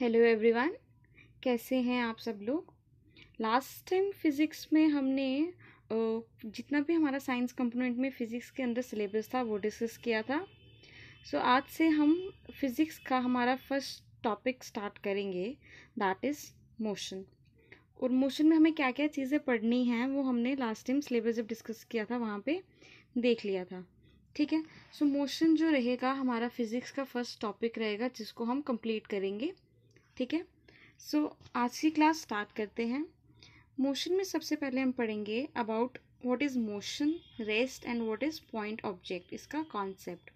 hello everyone कैसे हैं आप सब लोग लास्ट टाइम फिज़िक्स में हमने जितना भी हमारा साइंस कंपोनेंट में फ़िज़िक्स के अंदर सिलेबस था वो डिस्कस किया था सो so, आज से हम फिज़िक्स का हमारा फर्स्ट टॉपिक स्टार्ट करेंगे दैट इज़ मोशन और मोशन में हमें क्या क्या चीज़ें पढ़नी हैं वो हमने लास्ट टाइम सिलेबस जब डिस्कस किया था वहाँ पर देख लिया था ठीक है सो so, मोशन जो रहेगा हमारा फिज़िक्स का फर्स्ट टॉपिक रहेगा जिसको हम कंप्लीट करेंगे ठीक है सो आज की क्लास स्टार्ट करते हैं मोशन में सबसे पहले हम पढ़ेंगे about what is motion rest and what is point object इसका कॉन्सेप्ट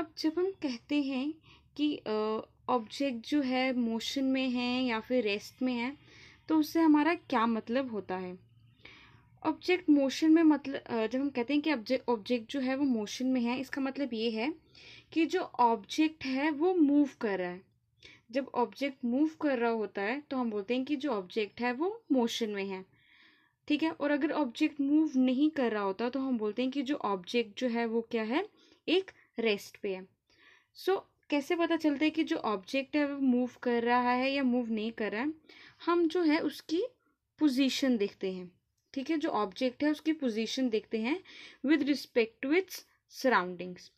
अब जब हम कहते हैं कि ऑब्जेक्ट जो है मोशन में है या फिर रेस्ट में है तो उससे हमारा क्या मतलब होता है ऑब्जेक्ट मोशन में मतलब जब हम कहते हैं कि ऑब्जेक्ट ऑब्जेक्ट जो है वो मोशन में है इसका मतलब ये है कि जो ऑब्जेक्ट है वो मूव कर रहा है जब ऑब्जेक्ट मूव कर रहा होता है तो हम बोलते हैं कि जो ऑब्जेक्ट है वो मोशन में है ठीक है और अगर ऑब्जेक्ट मूव नहीं कर रहा होता तो हम बोलते हैं कि जो ऑब्जेक्ट जो है वो क्या है एक रेस्ट पे है सो so, कैसे पता चलता है कि जो ऑब्जेक्ट है वो मूव कर रहा है या मूव नहीं कर रहा है हम जो है उसकी पोजीशन देखते हैं ठीक है जो ऑब्जेक्ट है उसकी पोजीशन देखते हैं with respect to its surroundings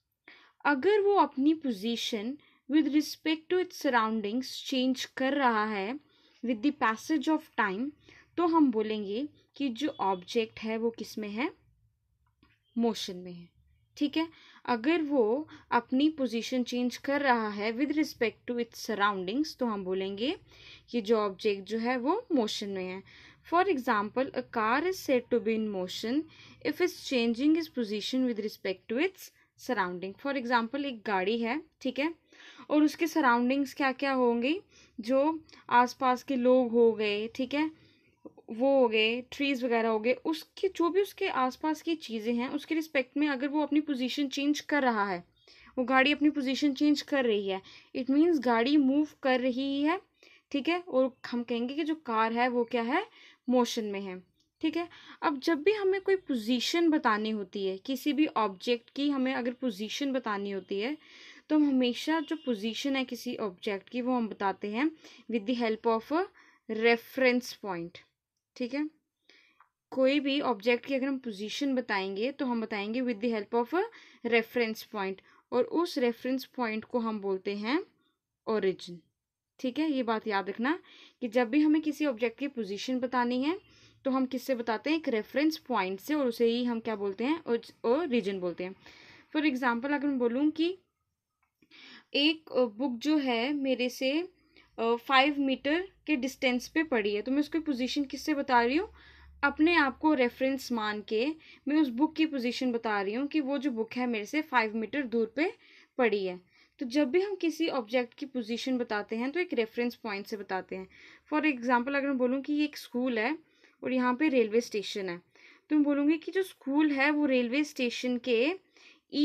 अगर वो अपनी position with respect to its surroundings change कर रहा है with the passage of time तो हम बोलेंगे कि जो ऑब्जेक्ट है वो किस में है मोशन में है ठीक है अगर वो अपनी पोजीशन चेंज कर रहा है with respect to its surroundings तो हम बोलेंगे कि जो ऑब्जेक्ट जो है वो मोशन में है for example a car is set to be in motion if it's changing is position with respect to its surrounding for example एक गाड़ी है ठीक है और उसके सराउंडिंग्स क्या क्या होंगी जो आसपास के लोग हो गए ठीक है वो हो गए ट्रीज़ वगैरह हो गए उसके जो भी उसके आसपास की चीज़ें हैं उसके रिस्पेक्ट में अगर वो अपनी पोजीशन चेंज कर रहा है वो गाड़ी अपनी पोजीशन चेंज कर रही है इट मींस गाड़ी मूव कर रही है ठीक है और हम कहेंगे कि जो कार है वो क्या है मोशन में है ठीक है अब जब भी हमें कोई पोजीशन बतानी होती है किसी भी ऑब्जेक्ट की हमें अगर पोजीशन बतानी होती है तो हम हमेशा जो पोजीशन है किसी ऑब्जेक्ट की वो हम बताते हैं with the help of reference point ठीक है कोई भी ऑब्जेक्ट की अगर हम पोजीशन बताएंगे तो हम बताएंगे with the help of reference point और उस रेफरेंस पॉइंट को हम बोलते हैं ओरिजिन ठीक है ये बात याद रखना कि जब भी हमें किसी ऑब्जेक्ट की पोजीशन बतानी है तो हम किससे बताते हैं एक रेफरेंस पॉइंट से और उसे ही हम क्या बोलते हैं ओरिजिन बोलते हैं फॉर एग्जाम्पल अगर मैं बोलूँ कि एक बुक जो है मेरे से फाइव मीटर के डिस्टेंस पे पड़ी है तो मैं उसकी पोजीशन किससे बता रही हूँ अपने आप को रेफरेंस मान के मैं उस बुक की पोजीशन बता रही हूँ कि वो जो बुक है मेरे से फाइव मीटर दूर पे पड़ी है तो जब भी हम किसी ऑब्जेक्ट की पोजीशन बताते हैं तो एक रेफरेंस पॉइंट से बताते हैं फॉर एग्जांपल अगर मैं बोलूँ कि ये एक स्कूल है और यहाँ पे रेलवे स्टेशन है तो मैं बोलूँगी कि जो स्कूल है वो रेलवे स्टेशन के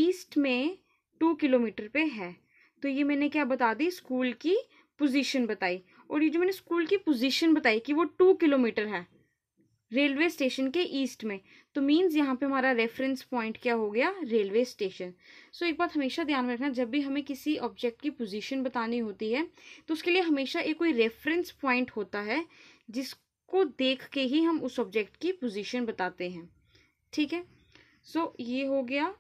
ईस्ट में टू किलोमीटर पे है तो ये मैंने क्या बता दी स्कूल की पोजीशन बताई और ये जो मैंने स्कूल की पोजीशन बताई कि वो टू किलोमीटर है रेलवे स्टेशन के ईस्ट में तो मीन्स यहाँ पे हमारा रेफरेंस पॉइंट क्या हो गया रेलवे स्टेशन सो एक बात हमेशा ध्यान में रखना जब भी हमें किसी ऑब्जेक्ट की पोजीशन बतानी होती है तो उसके लिए हमेशा एक कोई रेफरेंस पॉइंट होता है जिसको देख के ही हम उस ऑब्जेक्ट की पोजीशन बताते हैं ठीक है सो so, ये हो गया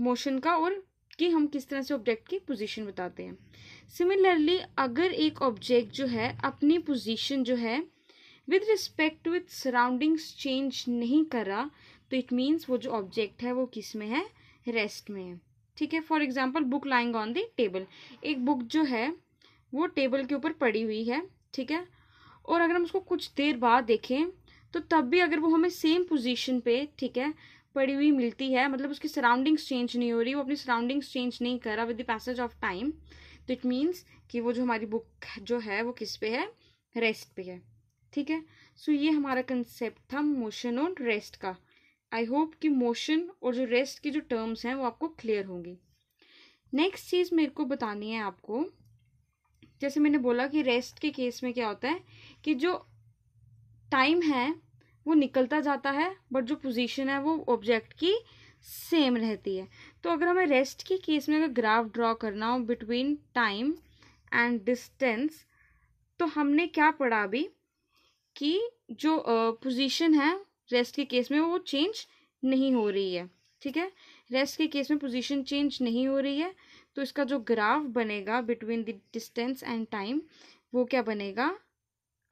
मोशन का और कि हम किस तरह से ऑब्जेक्ट की पोजीशन बताते हैं सिमिलरली अगर एक ऑब्जेक्ट जो है अपनी पोजीशन जो है with respect to its surroundings change नहीं करा तो इट मीन्स वो जो ऑब्जेक्ट है वो किस में है रेस्ट में है ठीक है for example book lying on the table एक बुक जो है वो टेबल के ऊपर पड़ी हुई है ठीक है और अगर हम उसको कुछ देर बाद देखें तो तब भी अगर वो हमें सेम पोजीशन पे ठीक है पड़ी हुई मिलती है मतलब उसकी सराउंडिंग्स चेंज नहीं हो रही वो अपनी सराउंडिंग्स चेंज नहीं कर रहा with the passage of time तो इट मीन्स कि वो जो हमारी बुक जो है वो किस पे है रेस्ट पे है ठीक है सो so, ये हमारा कंसेप्ट था मोशन और रेस्ट का आई होप कि मोशन और जो रेस्ट की जो टर्म्स हैं वो आपको क्लियर होंगी नेक्स्ट चीज़ मेरे को बतानी है आपको जैसे मैंने बोला कि रेस्ट के केस में क्या होता है कि जो टाइम है वो निकलता जाता है बट जो पोजीशन है वो ऑब्जेक्ट की सेम रहती है तो अगर हमें रेस्ट के केस में अगर ग्राफ ड्रॉ करना हो बिटवीन टाइम एंड डिस्टेंस तो हमने क्या पढ़ा अभी कि जो पोजीशन uh, है रेस्ट के केस में वो चेंज नहीं हो रही है ठीक है रेस्ट के केस में पोजीशन चेंज नहीं हो रही है तो इसका जो ग्राफ बनेगा between the distance and time वो क्या बनेगा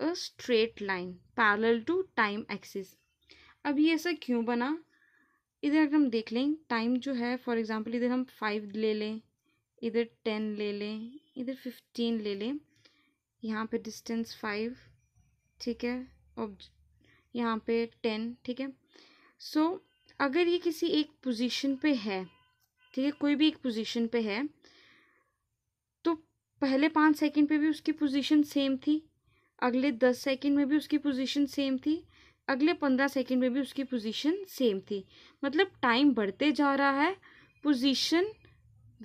a straight line parallel to time axis अब ये ऐसा क्यों बना इधर अगर हम देख लें टाइम जो है फॉर एग्जांपल इधर हम फाइव ले लें इधर टेन ले लें इधर फिफ्टीन ले लें यहाँ पे डिस्टेंस फाइव ठीक है और यहाँ पे टेन ठीक है सो so, अगर ये किसी एक पोजीशन पे है ठीक है कोई भी एक पोजीशन पे है तो पहले पाँच सेकंड पे भी उसकी पोजीशन सेम थी अगले दस सेकेंड में भी उसकी पोजिशन सेम थी अगले पंद्रह सेकेंड में भी उसकी पोजिशन सेम थी मतलब टाइम बढ़ते जा रहा है पोजिशन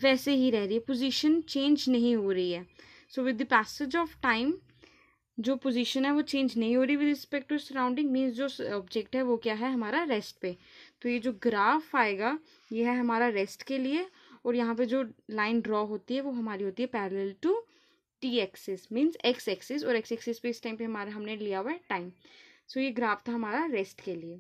वैसे ही रह रही है पोजिशन चेंज नहीं हो रही है so with the passage of time जो पोजीशन है वो चेंज नहीं हो रही with respect to surrounding means जो ऑब्जेक्ट है वो क्या है हमारा रेस्ट पे तो ये जो ग्राफ आएगा ये है हमारा रेस्ट के लिए और यहाँ पे जो लाइन ड्रॉ होती है वो हमारी होती है parallel to T axis means X axis और एक्स एक्सिस पे इस टाइम पे हमारा हमने लिया हुआ है टाइम सो ये ग्राफ था हमारा रेस्ट के लिए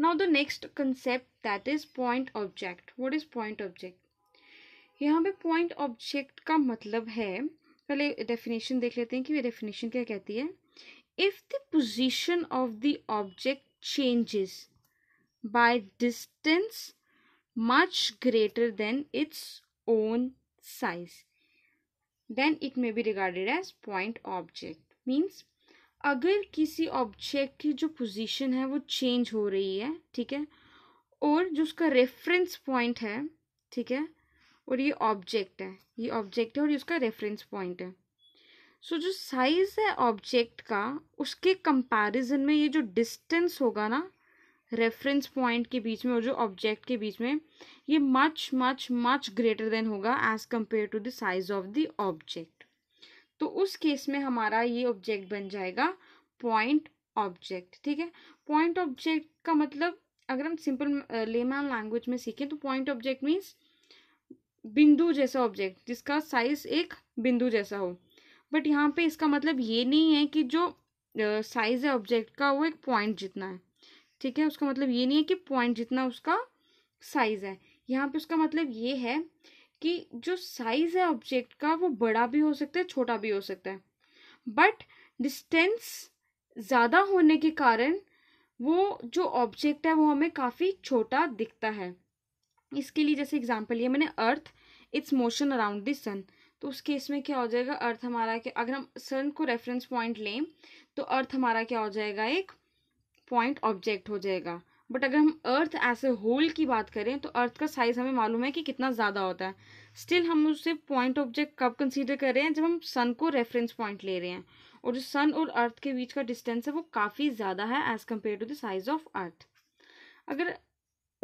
now the next concept that is point object what is point object यहाँ पे पॉइंट ऑब्जेक्ट का मतलब है पहले डेफिनेशन देख लेते हैं कि ये डेफिनेशन क्या कहती है if the position of the object changes by distance much greater than its own size then it may be regarded as point object means अगर किसी ऑब्जेक्ट की जो पोजीशन है वो चेंज हो रही है ठीक है और जो उसका रेफरेंस पॉइंट है ठीक है और ये ऑब्जेक्ट है ये ऑब्जेक्ट है और ये उसका रेफरेंस पॉइंट है सो so, जो साइज़ है ऑब्जेक्ट का उसके कंपैरिजन में ये जो डिस्टेंस होगा ना रेफरेंस पॉइंट के बीच में और जो ऑब्जेक्ट के बीच में ये much much much greater than होगा as compare to the size of the object तो उस केस में हमारा ये ऑब्जेक्ट बन जाएगा पॉइंट ऑब्जेक्ट ठीक है पॉइंट ऑब्जेक्ट का मतलब अगर हम सिंपल लेमैन लैंग्वेज में सीखें तो पॉइंट ऑब्जेक्ट मीन्स बिंदु जैसा ऑब्जेक्ट जिसका साइज एक बिंदु जैसा हो बट यहाँ पे इसका मतलब ये नहीं है कि जो साइज है ऑब्जेक्ट का वो एक पॉइंट जितना है ठीक है उसका मतलब ये नहीं है कि पॉइंट जितना उसका साइज़ है यहाँ पे उसका मतलब ये है कि जो साइज़ है ऑब्जेक्ट का वो बड़ा भी हो सकता है छोटा भी हो सकता है बट डिस्टेंस ज़्यादा होने के कारण वो जो ऑब्जेक्ट है वो हमें काफ़ी छोटा दिखता है इसके लिए जैसे एग्जाम्पल ये मैंने earth its motion around the sun तो उस केस में क्या हो जाएगा अर्थ हमारा क्या अगर हम सन को रेफरेंस पॉइंट लें तो अर्थ हमारा क्या हो जाएगा एक पॉइंट ऑब्जेक्ट हो जाएगा बट अगर हम अर्थ एज ए होल की बात करें तो अर्थ का साइज हमें मालूम है कि कितना ज़्यादा होता है स्टिल हम उसे पॉइंट ऑब्जेक्ट कब कंसीडर कर रहे हैं जब हम सन को रेफरेंस पॉइंट ले रहे हैं और जो सन और अर्थ के बीच का डिस्टेंस है वो काफ़ी ज़्यादा है as compare to the size of earth अगर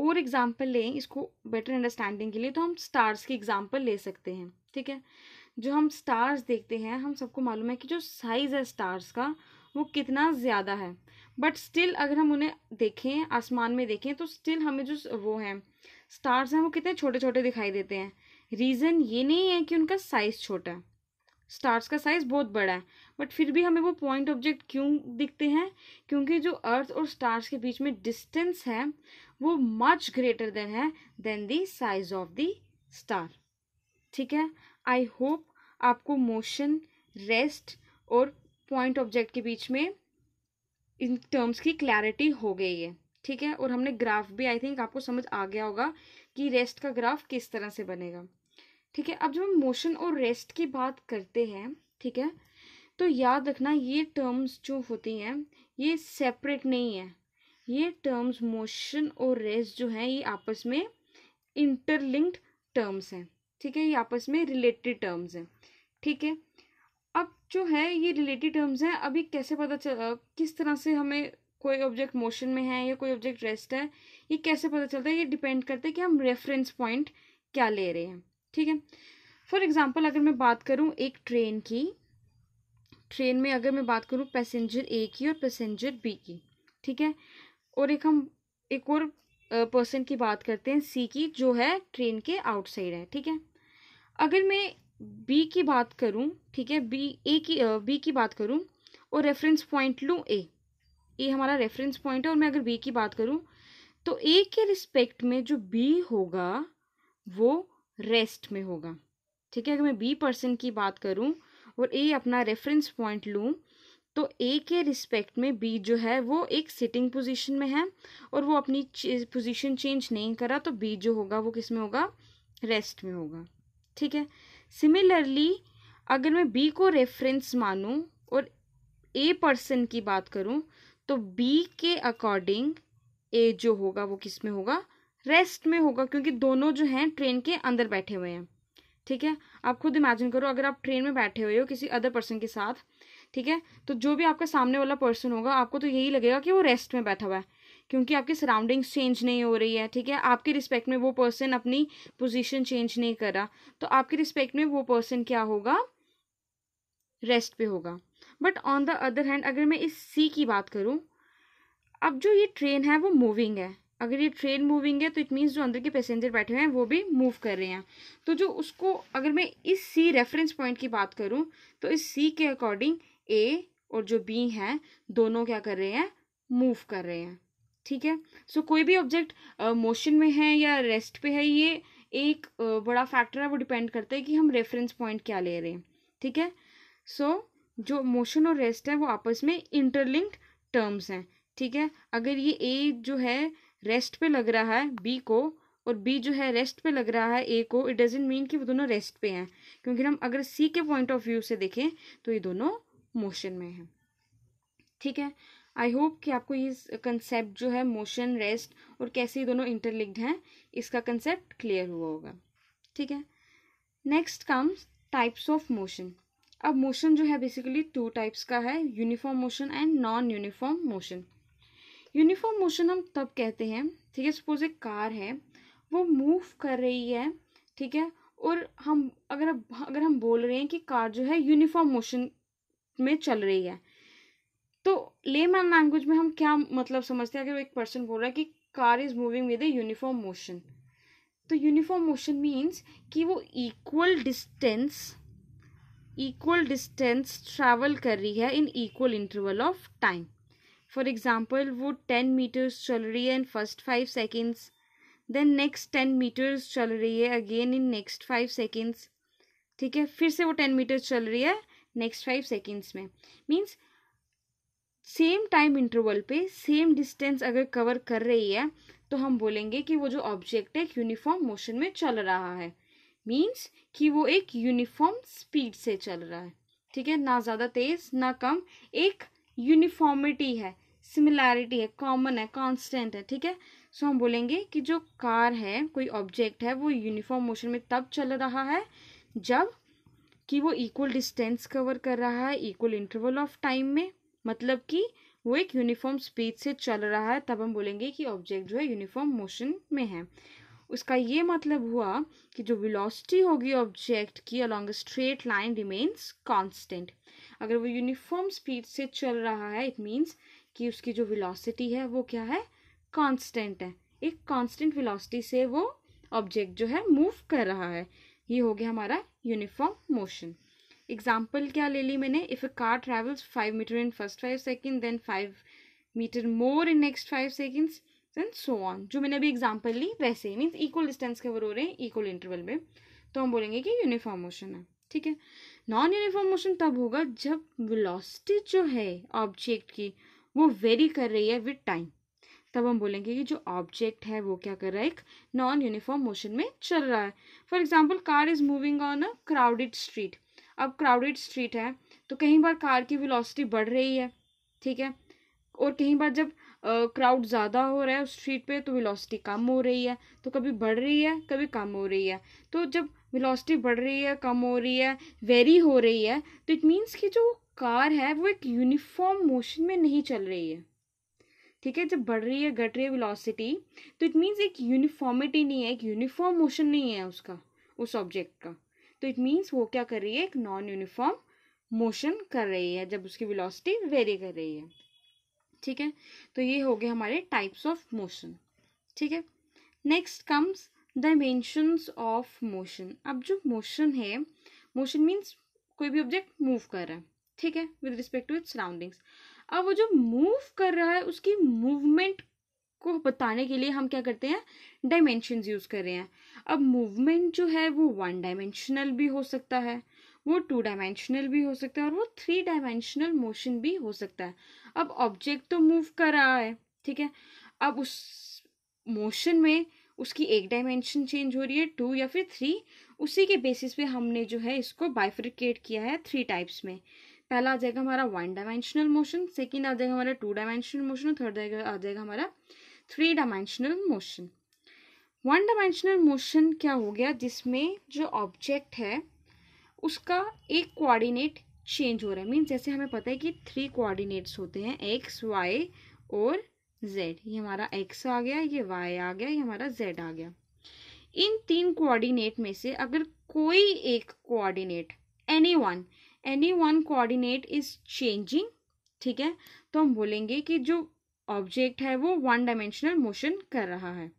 और एग्जाम्पल लें इसको बेटर अंडरस्टैंडिंग के लिए तो हम स्टार्स की एग्जाम्पल ले सकते हैं ठीक है जो हम स्टार्स देखते हैं हम सबको मालूम है कि जो साइज़ है स्टार्स का वो कितना ज़्यादा है बट स्टिल अगर हम उन्हें देखें आसमान में देखें तो स्टिल हमें जो वो हैं स्टार्स हैं वो कितने छोटे छोटे दिखाई देते हैं रीज़न ये नहीं है कि उनका साइज़ छोटा है स्टार्स का साइज़ बहुत बड़ा है बट फिर भी हमें वो पॉइंट ऑब्जेक्ट क्यों दिखते हैं क्योंकि जो अर्थ और स्टार्स के बीच में डिस्टेंस है वो मच ग्रेटर देन है than the size of the star ठीक है आई होप आपको मोशन रेस्ट और पॉइंट ऑब्जेक्ट के बीच में इन टर्म्स की क्लैरिटी हो गई है ठीक है और हमने ग्राफ भी आई थिंक आपको समझ आ गया होगा कि रेस्ट का ग्राफ किस तरह से बनेगा ठीक है अब जब हम मोशन और रेस्ट की बात करते हैं ठीक है तो याद रखना ये टर्म्स जो होती हैं ये सेपरेट नहीं है ये टर्म्स मोशन और रेस्ट जो हैं ये आपस में इंटरलिंक्ड टर्म्स हैं ठीक है ये आपस में रिलेटेड टर्म्स हैं ठीक है अब जो है ये रिलेटेड टर्म्स हैं अभी कैसे पता चल किस तरह से हमें कोई ऑब्जेक्ट मोशन में है या कोई ऑब्जेक्ट रेस्ट है ये कैसे पता चलता है ये डिपेंड करता है कि हम रेफरेंस पॉइंट क्या ले रहे हैं ठीक है फॉर एग्जाम्पल अगर मैं बात करूँ एक ट्रेन की ट्रेन में अगर मैं बात करूँ पैसेंजर ए की और पैसेंजर बी की ठीक है और एक हम एक और पर्सन की बात करते हैं सी की जो है ट्रेन के आउटसाइड है ठीक है अगर मैं बी की बात करूँ ठीक है बी ए की बी की बात करूँ और रेफरेंस पॉइंट लूँ ए ए हमारा रेफरेंस पॉइंट है और मैं अगर बी की बात करूँ तो ए के रिस्पेक्ट में जो बी होगा वो रेस्ट में होगा ठीक है अगर मैं बी पर्सन की बात करूँ और ए अपना रेफरेंस पॉइंट लूँ तो ए के रिस्पेक्ट में बी जो है वो एक सिटिंग पोजिशन में है और वो अपनी पोजिशन चेंज नहीं करा तो बी जो होगा वो किस में होगा रेस्ट में होगा ठीक है सिमिलरली अगर मैं बी को रेफरेंस मानूँ और ए पर्सन की बात करूँ तो बी के अकॉर्डिंग ए जो होगा वो किस में होगा रेस्ट में होगा क्योंकि दोनों जो हैं ट्रेन के अंदर बैठे हुए हैं ठीक है आप खुद इमेजिन करो अगर आप ट्रेन में बैठे हुए हो किसी अदर पर्सन के साथ ठीक है तो जो भी आपका सामने वाला पर्सन होगा आपको तो यही लगेगा कि वो रेस्ट में बैठा हुआ है क्योंकि आपकी सराउंडिंग्स चेंज नहीं हो रही है ठीक है आपके रिस्पेक्ट में वो पर्सन अपनी पोजीशन चेंज नहीं करा तो आपके रिस्पेक्ट में वो पर्सन क्या होगा रेस्ट पे होगा but on the other hand अगर मैं इस सी की बात करूँ अब जो ये ट्रेन है वो मूविंग है अगर ये ट्रेन मूविंग है तो इट मीन्स जो अंदर के पैसेंजर बैठे हुए हैं वो भी मूव कर रहे हैं तो जो उसको अगर मैं इस सी रेफरेंस पॉइंट की बात करूँ तो इस सी के अकॉर्डिंग ए और जो बी हैं दोनों क्या कर रहे हैं मूव कर रहे हैं ठीक है सो so, कोई भी ऑब्जेक्ट मोशन में है या रेस्ट पे है ये एक uh, बड़ा फैक्टर है वो डिपेंड करता है कि हम रेफरेंस पॉइंट क्या ले रहे हैं ठीक है सो so, जो मोशन और रेस्ट है वो आपस में इंटरलिंक्ड टर्म्स हैं ठीक है अगर ये ए जो है रेस्ट पे लग रहा है बी को और बी जो है रेस्ट पे लग रहा है ए को इट डजेंट मीन कि वो दोनों रेस्ट पे हैं क्योंकि हम अगर सी के पॉइंट ऑफ व्यू से देखें तो ये दोनों मोशन में हैं ठीक है आई होप कि आपको ये कंसेप्ट जो है मोशन रेस्ट और कैसे ये दोनों इंटरलिंक्ड हैं इसका कंसेप्ट क्लियर हुआ होगा ठीक है next comes types of motion अब मोशन जो है बेसिकली टू टाइप्स का है uniform motion and non uniform motion uniform motion हम तब कहते हैं ठीक है सपोज एक कार है वो मूव कर रही है ठीक है और हम अगर अगर हम बोल रहे हैं कि कार जो है यूनिफॉर्म मोशन में चल रही है तो लेमन लैंग्वेज में हम क्या मतलब समझते हैं अगर एक पर्सन बोल रहा है कि car is moving with a uniform motion तो यूनिफॉर्म मोशन मीन्स कि वो equal distance equal distance travel कर रही है in equal interval of time for example वो टेन मीटर्स चल रही है in first five seconds then next ten meters चल रही है again in next five seconds ठीक है फिर से वो टेन मीटर्स चल रही है नेक्स्ट फाइव सेकेंड्स में मीन्स सेम टाइम इंटरवल पे सेम डिस्टेंस अगर कवर कर रही है तो हम बोलेंगे कि वो जो ऑब्जेक्ट है एक यूनिफॉर्म मोशन में चल रहा है मीन्स कि वो एक यूनिफॉर्म स्पीड से चल रहा है ठीक है ना ज़्यादा तेज़ ना कम एक यूनिफॉर्मिटी है सिमिलैरिटी है कॉमन है कांस्टेंट है ठीक है सो हम बोलेंगे कि जो कार है कोई ऑब्जेक्ट है वो यूनिफॉर्म मोशन में तब चल रहा है जब कि वो इक्वल डिस्टेंस कवर कर रहा है इक्वल इंटरवल ऑफ टाइम में मतलब कि वो एक यूनिफॉर्म स्पीड से चल रहा है तब हम बोलेंगे कि ऑब्जेक्ट जो है यूनिफॉर्म मोशन में है उसका ये मतलब हुआ कि जो वेलोसिटी होगी ऑब्जेक्ट की along a straight line remains constant अगर वो यूनिफॉर्म स्पीड से चल रहा है इट मीन्स कि उसकी जो वेलोसिटी है वो क्या है कॉन्स्टेंट है एक कॉन्स्टेंट वेलोसिटी से वो ऑब्जेक्ट जो है मूव कर रहा है ये हो गया हमारा यूनिफॉर्म मोशन एग्जाम्पल क्या ले ली मैंने if a car travels five meter in first five second then five meter more in next five seconds then so on जो मैंने अभी एग्जाम्पल ली वैसे ही मीन्स इक्वल डिस्टेंस कवर हो रहे हैं इक्वल इंटरवल में तो हम बोलेंगे कि यूनिफॉर्म मोशन है ठीक है नॉन यूनिफॉर्म मोशन तब होगा जब वेलोसिटी जो है ऑब्जेक्ट की वो वेरी कर रही है विद टाइम तब हम बोलेंगे कि जो ऑब्जेक्ट है वो क्या कर रहा है एक नॉन यूनिफॉर्म मोशन में चल रहा है for example car is moving on a crowded street अब क्राउडेड स्ट्रीट है तो कहीं बार कार की वेलोसिटी बढ़ रही है ठीक है और कहीं बार जब क्राउड ज़्यादा हो रहा है उस स्ट्रीट पे तो वेलोसिटी कम हो रही है तो कभी बढ़ रही है कभी कम हो रही है तो जब वेलोसिटी बढ़ रही है कम हो रही है वेरी हो रही है तो इट मीन्स कि जो कार है वो एक यूनिफॉर्म मोशन में नहीं चल रही है ठीक है जब बढ़ रही है घट रही है वेलोसिटी तो इट मीन्स एक यूनिफॉर्मिटी नहीं है एक यूनिफॉर्म मोशन नहीं है उसका उस ऑब्जेक्ट का तो इट मीन्स वो क्या कर रही है एक नॉन यूनिफॉर्म मोशन कर रही है जब उसकी विलोसिटी वेरी कर रही है ठीक है तो ये हो गए हमारे टाइप्स ऑफ मोशन ठीक है next comes dimensions of motion अब जो मोशन है मोशन मीन्स कोई भी ऑब्जेक्ट मूव कर रहा है ठीक है with respect to its surroundings अब वो जो मूव कर रहा है उसकी मूवमेंट को बताने के लिए हम क्या करते हैं डायमेंशन यूज़ कर रहे हैं अब मूवमेंट जो है वो वन डायमेंशनल भी हो सकता है वो टू डायमेंशनल भी हो सकता है और वो थ्री डायमेंशनल मोशन भी हो सकता है अब ऑब्जेक्ट तो मूव कर रहा है ठीक है अब उस मोशन में उसकी एक डायमेंशन चेंज हो रही है टू या फिर थ्री उसी के बेसिस पे हमने जो है इसको बाइफ्रिकेट किया है थ्री टाइप्स में पहला आ जाएगा हमारा वन डायमेंशनल मोशन सेकेंड आ जाएगा हमारा टू डायमेंशनल मोशन और थर्ड आ जाएगा हमारा three dimensional motion one dimensional motion क्या हो गया जिसमें जो ऑब्जेक्ट है उसका एक कोऑर्डिनेट चेंज हो रहा है मीन जैसे हमें पता है कि थ्री कोऑर्डिनेट्स होते हैं एक्स वाई और जेड ये हमारा एक्स आ गया ये वाई आ गया ये हमारा जेड आ गया इन तीन कोऑर्डिनेट में से अगर कोई एक coordinate any one any one coordinate is changing ठीक है तो हम बोलेंगे कि जो ऑब्जेक्ट है वो वन डायमेंशनल मोशन कर रहा है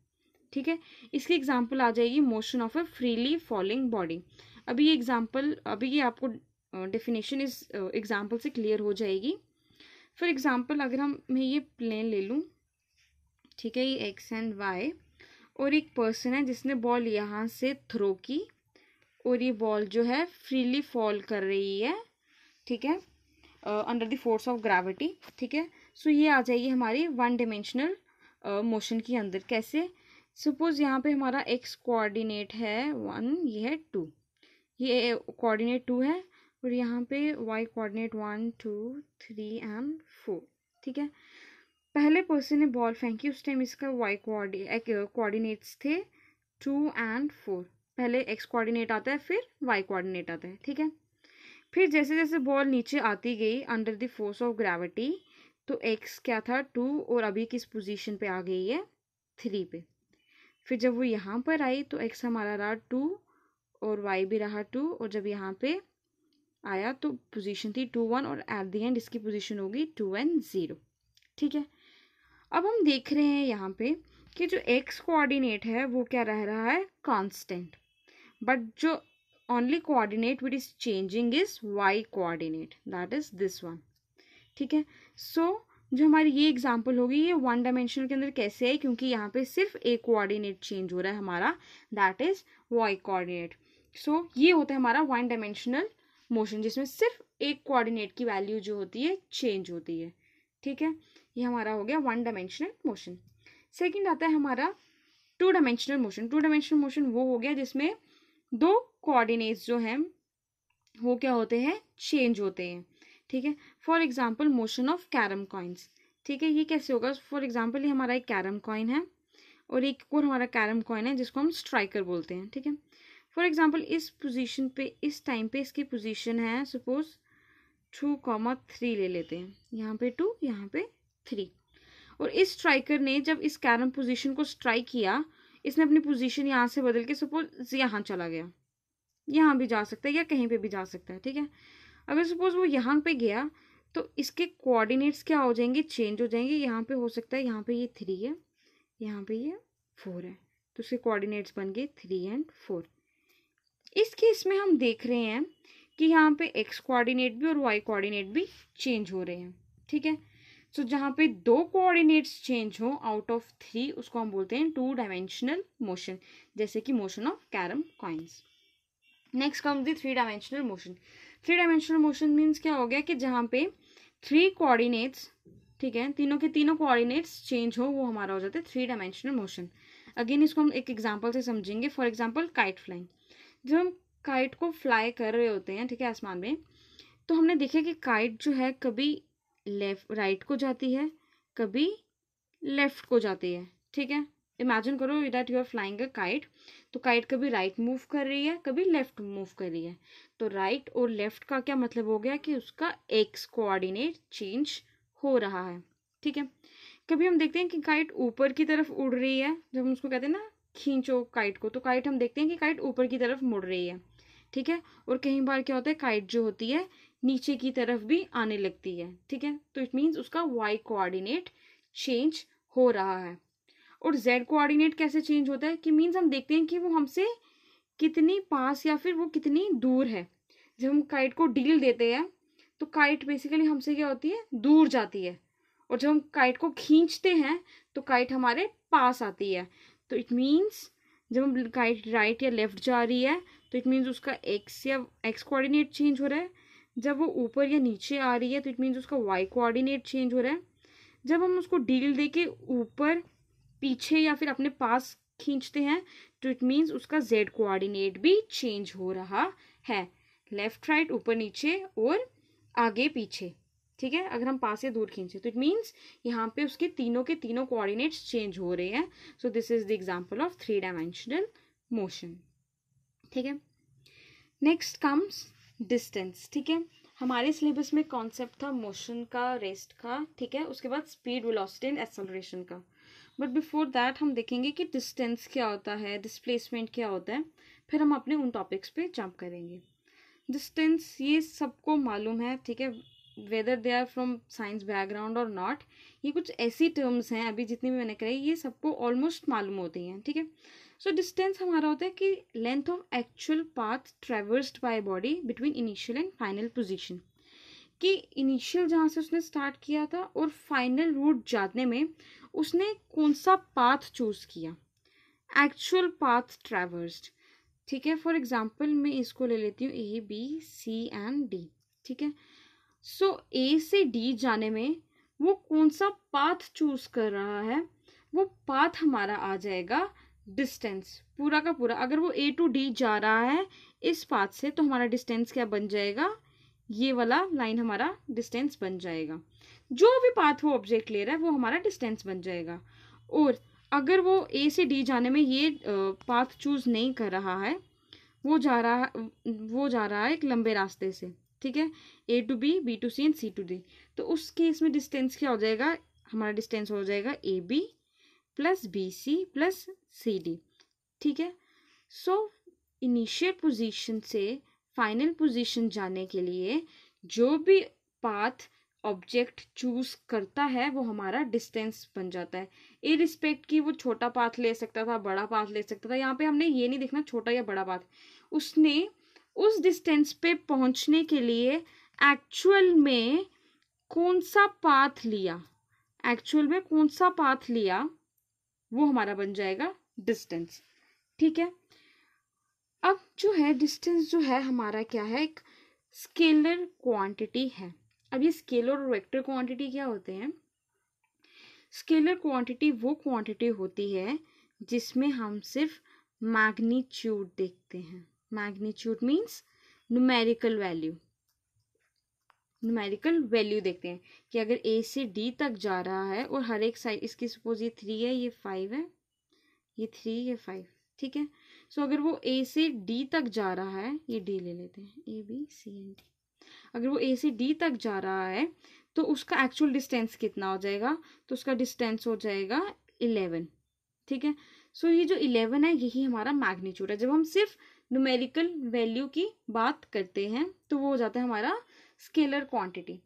ठीक है इसकी एग्जाम्पल आ जाएगी motion of a freely falling body अभी ये एग्जाम्पल अभी ये आपको डेफिनेशन इस एग्जाम्पल से क्लियर हो जाएगी फॉर एग्जाम्पल अगर हम मैं ये प्लेन ले लूँ ठीक है ये एक्स एंड वाई और एक पर्सन है जिसने बॉल यहाँ से थ्रो की और ये बॉल जो है फ्रीली फॉल कर रही है ठीक है under the force of gravity ठीक है सो ये आ जाएगी हमारी वन डिमेंशनल मोशन के अंदर कैसे सपोज यहाँ पे हमारा एक्स कोऑर्डिनेट है वन ये है टू ये कोऑर्डिनेट uh, टू है और यहाँ पे Y coordinate one two three and four ठीक है पहले पर्सन ने बॉल फेंकी उस टाइम इसका वाई कोऑर्डिनेट्स uh, थे टू एंड फोर पहले एक्स कोऑर्डिनेट आता है फिर वाई कोऑर्डिनेट आता है ठीक है फिर जैसे जैसे बॉल नीचे आती गई under the force of gravity तो एक्स क्या था टू और अभी किस पोजीशन पे आ गई है थ्री पे फिर जब वो यहाँ पर आई तो एक्स हमारा रहा टू और वाई भी रहा टू और जब यहाँ पे आया तो पोजीशन थी टू वन और एट द एंड इसकी पोजीशन होगी टू एंड ज़ीरो ठीक है अब हम देख रहे हैं यहाँ पे कि जो एक्स कोऑर्डिनेट है वो क्या रह रहा है कांस्टेंट बट जो only coordinate which is changing is Y coordinate that is this one ठीक है सो so, जो हमारी ये एग्जाम्पल होगी ये वन डायमेंशनल के अंदर कैसे है क्योंकि यहाँ पे सिर्फ एक कोऑर्डिनेट चेंज हो रहा है हमारा that is Y coordinate so ये होता है हमारा वन डायमेंशनल मोशन जिसमें सिर्फ एक कोऑर्डिनेट की वैल्यू जो होती है चेंज होती है ठीक है ये हमारा हो गया वन डायमेंशनल मोशन सेकेंड आता है हमारा two dimensional motion two dimensional motion वो हो गया जिसमें दो कोऑर्डिनेट्स जो हैं वो क्या होते हैं चेंज होते हैं ठीक है for example motion of carrom coins ठीक है ये कैसे होगा फॉर एग्जाम्पल ये हमारा एक कैरम कॉइन है और एक और हमारा कैरम कॉइन है जिसको हम स्ट्राइकर बोलते हैं ठीक है फॉर एग्जाम्पल इस पोजिशन पे इस टाइम पे इसकी पोजिशन है सपोज टू कॉमा थ्री ले लेते हैं यहाँ पे टू यहाँ पे थ्री और इस स्ट्राइकर ने जब इस कैरम पोजिशन को स्ट्राइक किया इसने अपनी पोजिशन यहाँ से बदल के सपोज यहाँ चला गया यहाँ भी जा सकता है या कहीं पे भी जा सकता है ठीक है अगर सपोज वो यहाँ पे गया तो इसके कोऑर्डिनेट्स क्या हो जाएंगे चेंज हो जाएंगे यहाँ पे हो सकता है यहाँ पे ये थ्री है यहाँ पे ये फोर है तो उसके कोऑर्डिनेट्स बन गए थ्री एंड फोर इस केस में हम देख रहे हैं कि यहाँ पे एक्स कोऑर्डिनेट भी और वाई कोऑर्डिनेट भी चेंज हो रहे हैं ठीक है सो so, जहाँ पे दो कोऑर्डिनेट्स चेंज हो आउट ऑफ थ्री उसको हम बोलते हैं टू डायमेंशनल मोशन जैसे कि motion of carrom coins next come the three dimensional motion three dimensional motion means क्या हो गया कि जहाँ पे थ्री कोऑर्डिनेट्स ठीक है तीनों के तीनों कोऑर्डिनेट्स चेंज हो वो हमारा हो जाता है थ्री डायमेंशनल मोशन अगेन इसको हम एक एग्जाम्पल से समझेंगे फॉर एग्जाम्पल काइट फ्लाइंग जब हम काइट को फ्लाई कर रहे होते हैं ठीक है आसमान में तो हमने देखा कि काइट जो है कभी लेफ्ट राइट को जाती है कभी लेफ्ट को जाती है ठीक है इमेजिन करो that you are flying a kite तो काइट कभी राइट right मूव कर रही है कभी लेफ्ट मूव कर रही है तो राइट right और लेफ्ट का क्या मतलब हो गया कि उसका एक्स कोऑर्डिनेट चेंज हो रहा है ठीक है कभी हम देखते हैं कि काइट ऊपर की तरफ उड़ रही है जब हम उसको कहते हैं ना खींचो काइट को तो काइट हम देखते हैं कि काइट ऊपर की तरफ मुड़ रही है ठीक है और कई बार क्या होता है काइट जो होती है नीचे की तरफ भी आने लगती है ठीक है तो इट मीन्स उसका वाई कोऑर्डिनेट चेंज हो रहा है और जेड कोऑर्डिनेट कैसे चेंज होता है कि मीन्स हम देखते हैं कि वो हमसे कितनी पास या फिर वो कितनी दूर है जब हम काइट को डील देते हैं तो काइट बेसिकली हमसे क्या होती है दूर जाती है और जब हम काइट को खींचते हैं तो काइट हमारे पास आती है तो इट मीन्स जब हम काइट राइट या लेफ्ट जा रही है तो इट मीन्स उसका एक्स या एक्स कोऑर्डिनेट चेंज हो रहा है जब वो ऊपर या नीचे आ रही है तो इट मीन्स उसका वाई कोऑर्डिनेट चेंज हो रहा है जब हम उसको डील दे के ऊपर पीछे या फिर अपने पास खींचते हैं तो इट मीन्स उसका जेड कोऑर्डिनेट भी चेंज हो रहा है लेफ्ट राइट ऊपर नीचे और आगे पीछे ठीक है अगर हम पास से दूर खींचे तो इट मीन्स यहाँ पे उसके तीनों के तीनों कोऑर्डिनेट्स चेंज हो रहे हैं so this is the example of three dimensional motion ठीक है नेक्स्ट कम्स डिस्टेंस ठीक है हमारे सिलेबस में कॉन्सेप्ट था मोशन का रेस्ट का ठीक है उसके बाद स्पीड वेलोसिटी एंड एक्सेलरेशन का बट बिफोर दैट हम देखेंगे कि डिस्टेंस क्या होता है डिस्प्लेसमेंट क्या होता है फिर हम अपने उन टॉपिक्स पे जंप करेंगे डिस्टेंस ये सबको मालूम है ठीक है whether they are from science background और नॉट ये कुछ ऐसी टर्म्स हैं अभी जितनी भी मैंने कराई ये सबको ऑलमोस्ट मालूम होती हैं ठीक है सो डिस्टेंस हमारा होता है कि length of actual path traversed by body between initial and final position कि इनिशियल जहाँ से उसने स्टार्ट किया था और फाइनल रूट जाने में उसने कौन सा पाथ चूज़ किया एक्चुअल पाथ ट्रैवर्स्ड ठीक है फॉर एग्जाम्पल मैं इसको ले लेती हूँ A B C and D ठीक है सो so, ए से डी जाने में वो कौन सा पाथ चूज कर रहा है वो पाथ हमारा आ जाएगा डिस्टेंस पूरा का पूरा अगर वो ए टू डी जा रहा है इस पाथ से तो हमारा डिस्टेंस क्या बन जाएगा ये वाला लाइन हमारा डिस्टेंस बन जाएगा जो भी पाथ वो ऑब्जेक्ट ले रहा है वो हमारा डिस्टेंस बन जाएगा और अगर वो ए से डी जाने में ये पाथ चूज़ नहीं कर रहा है वो जा रहा वो जा रहा है एक लंबे रास्ते से ठीक है A to B B to C and C to D तो उस केस में डिस्टेंस क्या हो जाएगा हमारा डिस्टेंस हो जाएगा A B plus B C plus C D ठीक है सो इनिशियल पोजीशन से फाइनल पोजीशन जाने के लिए जो भी पाथ ऑब्जेक्ट चूज करता है वो हमारा डिस्टेंस बन जाता है ए रिस्पेक्ट की वो छोटा पाथ ले सकता था बड़ा पाथ ले सकता था यहाँ पे हमने ये नहीं देखना छोटा या बड़ा पाथ उसने उस डिस्टेंस पे पहुँचने के लिए एक्चुअल में कौन सा पाथ लिया एक्चुअल में कौन सा पाथ लिया वो हमारा बन जाएगा डिस्टेंस ठीक है अब जो है डिस्टेंस जो है हमारा क्या है एक स्केलर क्वांटिटी है अब ये स्केलर और वेक्टर क्वांटिटी क्या होते हैं स्केलर क्वांटिटी वो क्वांटिटी होती है जिसमें हम सिर्फ मैग्नीट्यूड देखते हैं magnitude means numerical value numerical value देखते हैं कि अगर ए से डी तक जा रहा है और हर एक साइड इसकी सपोज ये थ्री है ये फाइव है ये थ्री ये फाइव ठीक है सो so, अगर वो ए से डी तक जा रहा है ये डी ले लेते हैं A B C and D अगर वो ए से डी तक जा रहा है तो उसका एक्चुअल डिस्टेंस कितना हो जाएगा तो उसका डिस्टेंस हो जाएगा इलेवन ठीक है सो so, ये जो इलेवन है यही हमारा मैग्नीट्यूड है जब हम सिर्फ न्यूमेरिकल वैल्यू की बात करते हैं तो वो हो जाता है हमारा स्केलर क्वांटिटी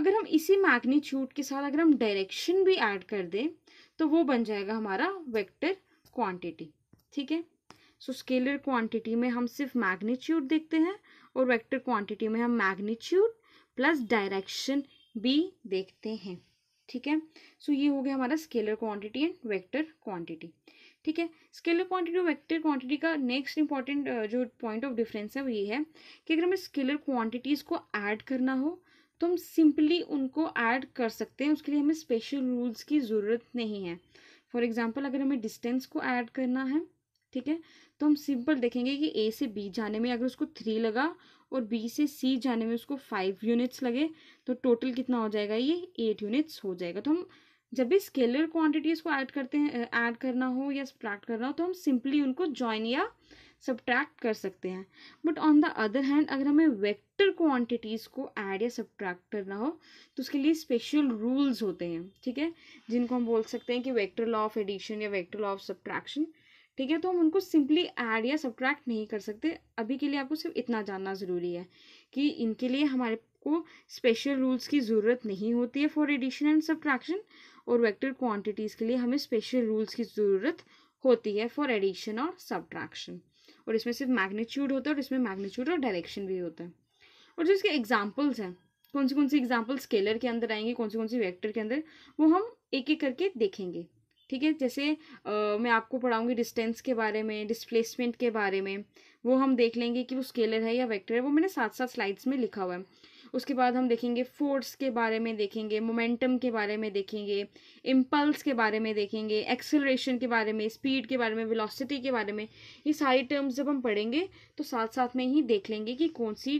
अगर हम इसी मैग्नीट्यूड के साथ अगर हम डायरेक्शन भी ऐड कर दें तो वो बन जाएगा हमारा वेक्टर क्वांटिटी ठीक है सो स्केलर क्वांटिटी में हम सिर्फ मैग्नीट्यूड देखते हैं और वेक्टर क्वांटिटी में हम मैग्नीट्यूड प्लस डायरेक्शन भी देखते हैं ठीक है सो so, ये हो गया हमारा scalar quantity and vector quantity ठीक है स्केलर क्वांटिटी और वेक्टर क्वांटिटी का नेक्स्ट इंपॉर्टेंट uh, जो पॉइंट ऑफ डिफरेंस है वो ये है कि अगर हमें स्केलर क्वांटिटीज़ को ऐड करना हो तो हम सिंपली उनको ऐड कर सकते हैं उसके लिए हमें स्पेशल रूल्स की ज़रूरत नहीं है फॉर एग्ज़ाम्पल अगर हमें डिस्टेंस को ऐड करना है ठीक है तो हम सिंपल देखेंगे कि ए से बी जाने में अगर उसको थ्री लगा और बी से सी जाने में उसको फाइव यूनिट्स लगे तो टोटल कितना हो जाएगा ये एट यूनिट्स हो जाएगा तो हम जब भी स्केलर क्वांटिटीज़ को ऐड करते हैं ऐड करना हो या सब्ट्रैक्ट करना हो तो हम सिंपली उनको जॉइन या सब्ट्रैक्ट कर सकते हैं but on the other hand अगर हमें वेक्टर क्वांटिटीज़ को ऐड या सब्ट्रैक्ट करना हो तो उसके लिए स्पेशल रूल्स होते हैं ठीक है जिनको हम बोल सकते हैं कि वेक्टर लॉ ऑफ एडिशन या वेक्टर लॉ ऑफ सब्ट्रैक्शन ठीक है तो हम उनको सिंपली ऐड या सब्ट्रैक्ट नहीं कर सकते अभी के लिए आपको सिर्फ इतना जानना ज़रूरी है कि इनके लिए हमारे को स्पेशल रूल्स की ज़रूरत नहीं होती है फॉर एडिशन एंड सब्ट्रैक्शन और वेक्टर क्वांटिटीज़ के लिए हमें स्पेशल रूल्स की ज़रूरत होती है फॉर एडिशन और सब्ट्रैक्शन और इसमें सिर्फ मैग्नीट्यूड होता है और इसमें मैग्नीट्यूड और डायरेक्शन भी होता है और जो इसके एग्जाम्पल्स हैं कौन सी कौन सी एग्जाम्पल स्केलर के अंदर आएंगे कौन सी कौन सी वेक्टर के अंदर वो हम एक एक करके देखेंगे ठीक है जैसे आ, मैं आपको पढ़ाऊँगी डिस्टेंस के बारे में डिस्प्लेसमेंट के बारे में वो हम देख लेंगे कि वो स्केलर है या वेक्टर है वो मैंने साथ साथ स्लाइड्स में लिखा हुआ है उसके बाद हम देखेंगे फोर्स के बारे में देखेंगे मोमेंटम के बारे में देखेंगे इम्पल्स के बारे में देखेंगे एक्सेलरेशन के बारे में स्पीड के बारे में वेलोसिटी के बारे में ये सारी टर्म्स जब हम पढ़ेंगे तो साथ साथ में ही देख लेंगे कि कौन सी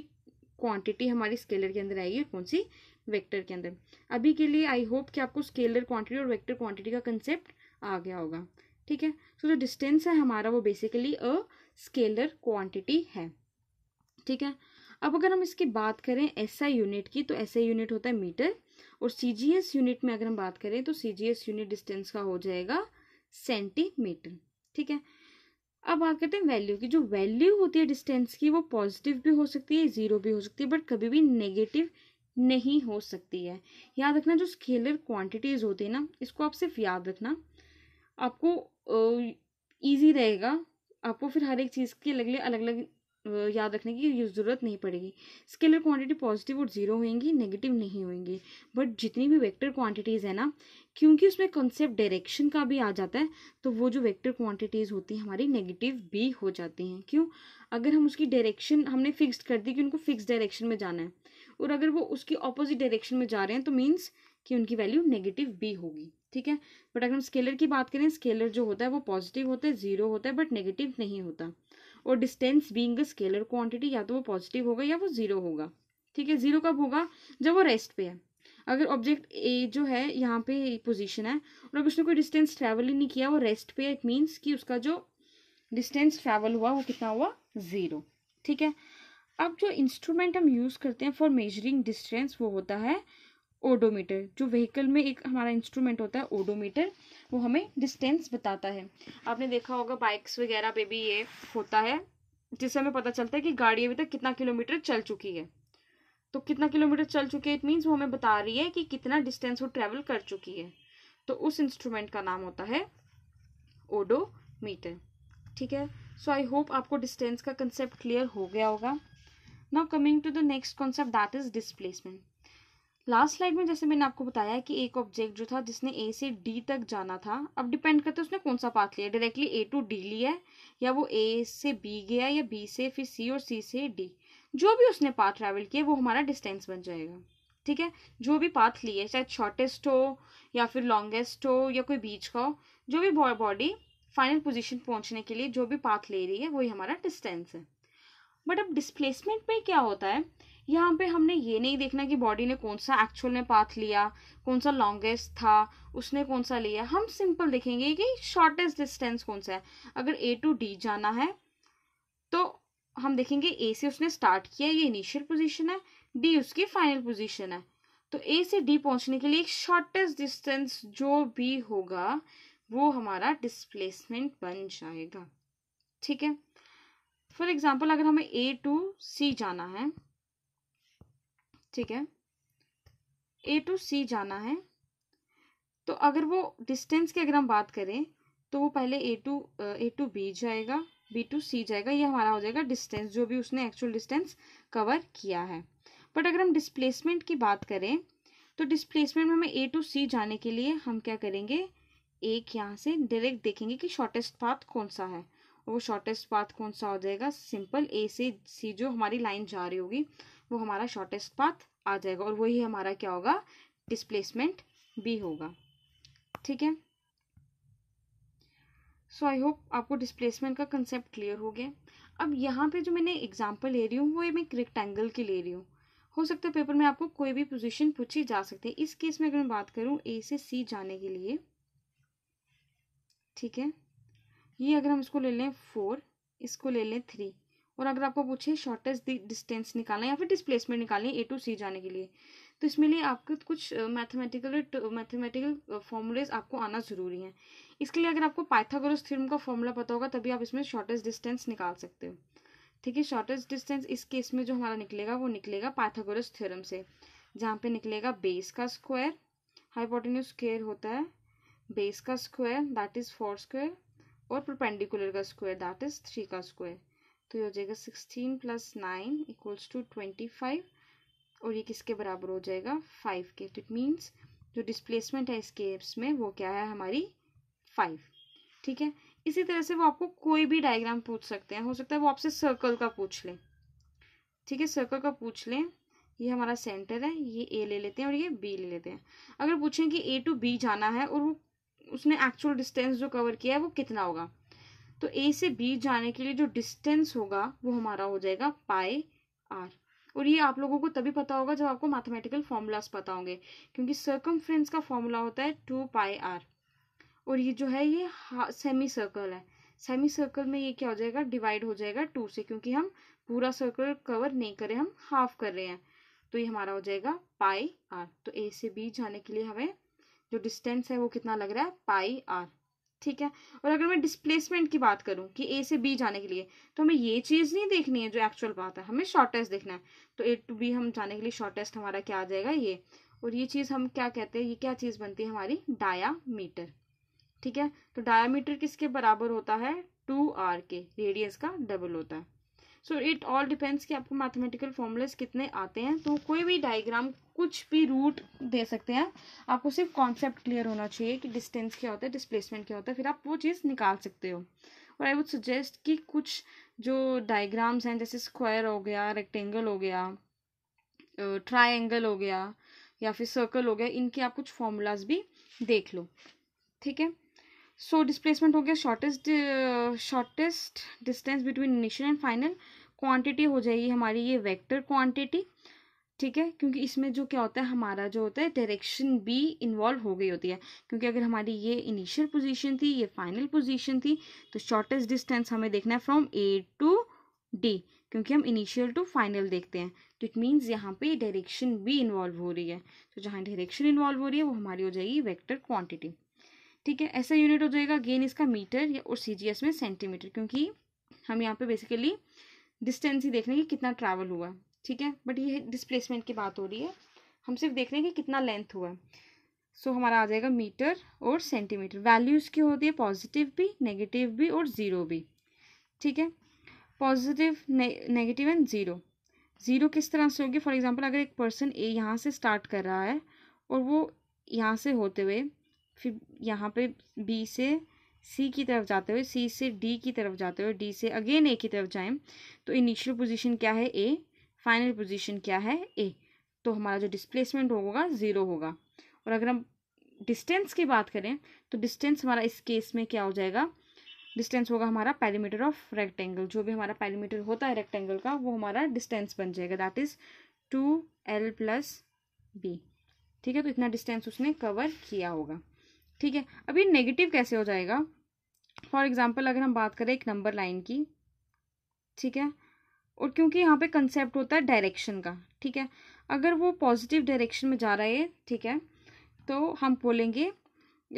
क्वांटिटी हमारी स्केलर के अंदर आएगी और कौन सी वेक्टर के अंदर अभी के लिए आई होप कि आपको स्केलर क्वांटिटी और वेक्टर क्वांटिटी का कंसेप्ट आ गया होगा ठीक है सो जो डिस्टेंस है हमारा वो बेसिकली अ स्केलर क्वांटिटी है ठीक है अब अगर हम इसकी बात करें एस यूनिट की तो एस यूनिट होता है मीटर और सी जी एस यूनिट में अगर हम बात करें तो C G S unit distance का हो जाएगा सेंटीमीटर ठीक है अब बात करते हैं वैल्यू की जो वैल्यू होती है डिस्टेंस की वो पॉजिटिव भी हो सकती है ज़ीरो भी हो सकती है बट कभी भी नेगेटिव नहीं हो सकती है याद रखना जो स्केलर क्वांटिटीज़ होती है ना इसको आप सिर्फ याद रखना आपको ईजी रहेगा आपको फिर हर एक चीज़ के अलग अलग अलग याद रखने की ज़रूरत नहीं पड़ेगी स्केलर क्वांटिटी पॉजिटिव और ज़ीरो होएंगी नेगेटिव नहीं होएंगी बट जितनी भी वेक्टर क्वांटिटीज़ है ना क्योंकि उसमें कॉन्सेप्ट डायरेक्शन का भी आ जाता है तो वो जो वेक्टर क्वांटिटीज़ होती हैं हमारी नेगेटिव भी हो जाती हैं क्यों अगर हम उसकी डायरेक्शन हमने फिक्स कर दी कि उनको फिक्स डायरेक्शन में जाना है और अगर वो उसकी ऑपोजिट डायरेक्शन में जा रहे हैं तो मीन्स कि उनकी वैल्यू नेगेटिव भी होगी ठीक है बट अगर हम स्केलर की बात करें स्केलर जो होता है वो पॉजिटिव होता है जीरो होता है बट नेगेटिव नहीं होता और distance being a scalar quantity या तो वो पॉजिटिव होगा या वो जीरो होगा ठीक है जीरो कब होगा जब वो रेस्ट पे है अगर ऑब्जेक्ट ए जो है यहाँ पे पोजिशन है और अगर उसने कोई डिस्टेंस ट्रैवल ही नहीं किया वो रेस्ट पे इट मीन्स कि उसका जो डिस्टेंस ट्रैवल हुआ वो कितना हुआ ज़ीरो ठीक है अब जो इंस्ट्रूमेंट हम यूज़ करते हैं फॉर मेजरिंग डिस्टेंस वो होता है ओडोमीटर जो व्हीकल में एक हमारा इंस्ट्रूमेंट होता है ओडोमीटर वो हमें डिस्टेंस बताता है आपने देखा होगा बाइक्स वगैरह पे भी ये होता है जिससे हमें पता चलता है कि गाड़ी अभी तक कितना किलोमीटर चल चुकी है तो कितना किलोमीटर चल चुकी है इट मीन्स वो हमें बता रही है कि कितना डिस्टेंस वो ट्रैवल कर चुकी है तो उस इंस्ट्रूमेंट का नाम होता है ओडोमीटर ठीक है सो आई होप आपको डिस्टेंस का कंसेप्ट क्लियर हो गया होगा now coming to the next concept that is displacement last slide में जैसे मैंने आपको बताया कि एक ऑब्जेक्ट जो था जिसने ए से डी तक जाना था अब डिपेंड करते हैं उसने कौन सा पाथ लिया डायरेक्टली ए टू डी लिया या वो ए से बी गया या बी से फिर सी और सी से डी जो भी उसने पाथ ट्रैवल किया वो हमारा डिस्टेंस बन जाएगा ठीक है जो भी पाथ लिए चाहे शॉर्टेस्ट हो या फिर लॉन्गेस्ट हो या कोई बीच का हो जो भी बॉडी फाइनल पोजिशन पहुँचने के लिए जो भी पाथ ले रही है वही हमारा डिस्टेंस है बट अब डिस्प्लेसमेंट में क्या होता है यहाँ पे हमने ये नहीं देखना कि बॉडी ने कौन सा एक्चुअल में पाथ लिया कौन सा लॉन्गेस्ट था उसने कौन सा लिया हम सिंपल देखेंगे कि शॉर्टेस्ट डिस्टेंस कौन सा है अगर ए टू डी जाना है तो हम देखेंगे ए से उसने स्टार्ट किया ये इनिशियल पोजिशन है डी उसकी फाइनल पोजिशन है तो ए से डी पहुंचने के लिए एक शॉर्टेस्ट डिस्टेंस जो भी होगा वो हमारा डिस्प्लेसमेंट बन जाएगा ठीक है फॉर एग्जाम्पल अगर हमें ए टू सी जाना है ठीक है ए टू सी जाना है तो अगर वो डिस्टेंस की अगर हम बात करें तो वो पहले A to A to B जाएगा बी टू सी जाएगा ये हमारा हो जाएगा डिस्टेंस जो भी उसने एक्चुअल डिस्टेंस कवर किया है बट अगर हम डिस्प्लेसमेंट की बात करें तो डिस्प्लेसमेंट में हमें ए टू सी जाने के लिए हम क्या करेंगे एक यहाँ से डायरेक्ट देखेंगे कि शॉर्टेस्ट पाथ कौन सा है और वो शॉर्टेस्ट पाथ कौन सा हो जाएगा सिंपल ए से सी जो हमारी लाइन जा रही होगी वो हमारा शॉर्टेस्ट पाथ आ जाएगा और वही हमारा क्या होगा डिस्प्लेसमेंट बी होगा ठीक है सो आई होप आपको डिस्प्लेसमेंट का कंसेप्ट क्लियर हो गया अब यहाँ पे जो मैंने एग्जांपल ले रही हूँ वो मैं एक रेक्टेंगल की ले रही हूँ हो सकता है पेपर में आपको कोई भी पोजीशन पूछी जा सकती है इस केस में अगर मैं बात करूँ ए से सी जाने के लिए ठीक है ये अगर हम इसको ले लें फोर इसको ले लें थ्री और अगर आपको पूछे शॉर्टेस्ट डिस्टेंस निकालना या फिर डिस्प्लेसमेंट निकालनी ए टू सी जाने के लिए तो इसमें लिए आपको कुछ मैथमेटिकल मैथमेटिकल फॉर्मूलेज आपको आना ज़रूरी है इसके लिए अगर आपको पाइथागोरस थ्योरम का फॉर्मूला पता होगा तभी आप इसमें शॉर्टेस्ट डिस्टेंस निकाल सकते हो ठीक है शॉर्टेस्ट डिस्टेंस इस केस में जो हमारा निकलेगा वो निकलेगा पाइथागोरस थ्योरम से जहाँ पे निकलेगा बेस का स्क्वायर हाइपोटेन्यूज स्क्वायर होता है बेस का square that is four square और परपेंडिकुलर का स्क्वायर दैट इज़ थ्री का स्क्वायर तो ये हो जाएगा sixteen plus nine equals to twenty five और ये किसके बराबर हो जाएगा फाइव के तो इट मीन्स जो डिस्प्लेसमेंट है इसके में वो क्या है हमारी फाइव ठीक है इसी तरह से वो आपको कोई भी डायग्राम पूछ सकते हैं हो सकता है वो आपसे सर्कल का पूछ लें ठीक है सर्कल का पूछ लें ये हमारा सेंटर है ये ए ले लेते हैं और ये बी ले लेते हैं अगर पूछें कि ए टू बी जाना है और वो उसने एक्चुअल डिस्टेंस जो कवर किया है वो कितना होगा तो ए से बी जाने के लिए जो डिस्टेंस होगा वो हमारा हो जाएगा पाई आर और ये आप लोगों को तभी पता होगा जब आपको मैथमेटिकल फॉर्मूलाज पता होंगे क्योंकि सर्कम का फॉर्मूला होता है टू पाई आर और ये जो है ये सेमी सर्कल है सेमी सर्कल में ये क्या हो जाएगा डिवाइड हो जाएगा टू से क्योंकि हम पूरा सर्कल कवर नहीं करें हम हाफ कर रहे हैं तो ये हमारा हो जाएगा पाई आर तो ए से बी जाने के लिए हमें जो डिस्टेंस है वो कितना लग रहा है पाई आर ठीक है और अगर मैं डिस्प्लेसमेंट की बात करूँ कि ए से बी जाने के लिए तो हमें ये चीज़ नहीं देखनी है जो एक्चुअल बात है हमें शॉर्टेस्ट देखना है तो ए टू बी हम जाने के लिए शॉर्टेस्ट हमारा क्या आ जाएगा ये और ये चीज़ हम क्या कहते हैं ये क्या चीज़ बनती है हमारी मीटर ठीक है तो मीटर किसके बराबर होता है टू आर के रेडियस का डबल होता है सो इट ऑल डिपेंड्स कि आपको मैथमेटिकल फॉर्मूलेज कितने आते हैं तो कोई भी डायग्राम कुछ भी रूट दे सकते हैं आपको सिर्फ कॉन्सेप्ट क्लियर होना चाहिए कि डिस्टेंस क्या होता है डिस्प्लेसमेंट क्या होता है फिर आप वो चीज़ निकाल सकते हो और आई वुड सजेस्ट कि कुछ जो डायग्राम्स हैं जैसे स्क्वायर हो गया रेक्टेंगल हो गया ट्राइंगल हो गया या फिर सर्कल हो गया इनके आप कुछ फॉर्मूलाज भी देख लो ठीक है सो डिस्प्लेसमेंट हो गया shortest shortest distance between initial and final quantity हो जाएगी हमारी ये वेक्टर क्वांटिटी ठीक है क्योंकि इसमें जो क्या होता है हमारा जो होता है डायरेक्शन बी इन्वॉल्व हो गई होती है क्योंकि अगर हमारी ये इनिशियल पोजीशन थी ये फाइनल पोजीशन थी तो शॉर्टेस्ट डिस्टेंस हमें देखना है फ्रॉम ए टू डी क्योंकि हम इनिशियल टू फाइनल देखते हैं तो इट मीन्स यहाँ पे डायरेक्शन बी इन्वॉल्व हो रही है तो जहाँ डायरेक्शन इन्वॉल्व हो रही है वो हमारी हो जाएगी वैक्टर क्वान्टिटी ठीक है ऐसा यूनिट हो जाएगा गेन इसका मीटर या और सी में सेंटीमीटर क्योंकि हम यहाँ पे बेसिकली डिस्टेंस ही देख रहे हैं कि कितना ट्रैवल हुआ ठीक है बट ये डिस्प्लेसमेंट की बात हो रही है हम सिर्फ देख रहे हैं कि कितना लेंथ हुआ सो so, हमारा आ जाएगा मीटर और सेंटीमीटर वैल्यूज़ की होती है पॉजिटिव भी नेगेटिव भी और ज़ीरो भी ठीक है positive negative and zero zero किस तरह से होगी फॉर एग्जांपल अगर एक पर्सन ए यहाँ से स्टार्ट कर रहा है और वो यहाँ से होते हुए फिर यहाँ पे बी से सी की तरफ जाते हुए सी से डी की तरफ जाते हुए डी से अगेन ए की तरफ जाएं तो इनिशियल पोजीशन क्या है ए फाइनल पोजीशन क्या है ए तो हमारा जो डिस्प्लेसमेंट होगा ज़ीरो होगा और अगर हम डिस्टेंस की बात करें तो डिस्टेंस हमारा इस केस में क्या हो जाएगा डिस्टेंस होगा हमारा पैरीमीटर ऑफ रेक्टेंगल जो भी हमारा पैरीमीटर होता है रेक्टेंगल का वो हमारा डिस्टेंस बन जाएगा that is two L plus B ठीक है तो इतना डिस्टेंस उसने कवर किया होगा ठीक है अब ये नेगेटिव कैसे हो जाएगा फॉर एग्जाम्पल अगर हम बात करें एक नंबर लाइन की ठीक है और क्योंकि यहाँ पे कंसेप्ट होता है डायरेक्शन का ठीक है अगर वो पॉजिटिव डायरेक्शन में जा रहा है ठीक है तो हम बोलेंगे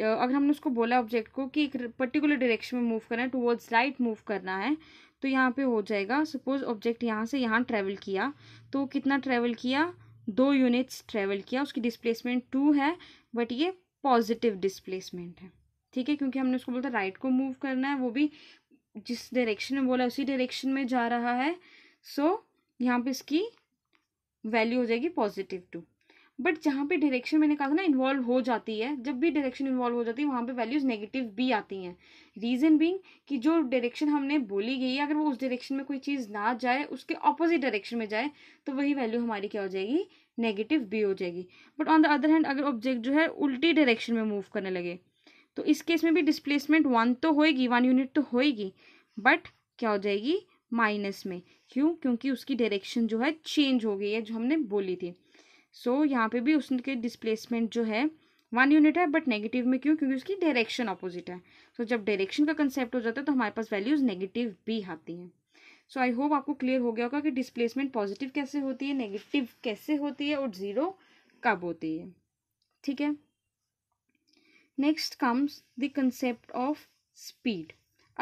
अगर हमने उसको बोला ऑब्जेक्ट को कि एक पर्टिकुलर डायरेक्शन में मूव करना है टूवर्ड्स राइट मूव करना है तो यहाँ पे हो जाएगा सपोज ऑब्जेक्ट यहाँ से यहाँ ट्रैवल किया तो कितना ट्रैवल किया दो यूनिट्स ट्रैवल किया उसकी डिस्प्लेसमेंट टू है बट ये पॉजिटिव डिस्प्लेसमेंट है ठीक है क्योंकि हमने उसको बोलता राइट को मूव करना है वो भी जिस डायरेक्शन में बोला उसी डायरेक्शन में जा रहा है सो so, यहाँ पे इसकी वैल्यू हो जाएगी पॉजिटिव टू बट जहाँ पे डायरेक्शन मैंने कहा था ना इन्वॉल्व हो जाती है जब भी डायरेक्शन इन्वॉल्व हो जाती है वहाँ पे वैल्यूज़ नेगेटिव भी आती हैं रीज़न बींग कि जो डायरेक्शन हमने बोली गई है अगर वो उस डायरेक्शन में कोई चीज़ ना जाए उसके ऑपोजिट डायरेक्शन में जाए तो वही वैल्यू हमारी क्या हो जाएगी नेगेटिव बी हो जाएगी but on the other hand अगर ऑब्जेक्ट जो है उल्टी डायरेक्शन में मूव करने लगे तो इस केस में भी डिस्प्लेसमेंट वन तो होएगी वन यूनिट तो होएगी बट क्या हो जाएगी माइनस में क्यों क्योंकि उसकी डायरेक्शन जो है चेंज हो गई है जो हमने बोली थी सो so, यहाँ पे भी उसके डिस्प्लेसमेंट जो है वन यूनिट है बट नेगेटिव में क्यों क्योंकि उसकी डायरेक्शन अपोजिट है सो so, जब डायरेक्शन का कंसेप्ट हो जाता है तो हमारे पास वैल्यूज़ नेगेटिव भी आती हैं सो आई होप आपको क्लियर हो गया होगा कि डिस्प्लेसमेंट पॉजिटिव कैसे होती है नेगेटिव कैसे होती है और ज़ीरो कब होती है ठीक है next comes the concept of speed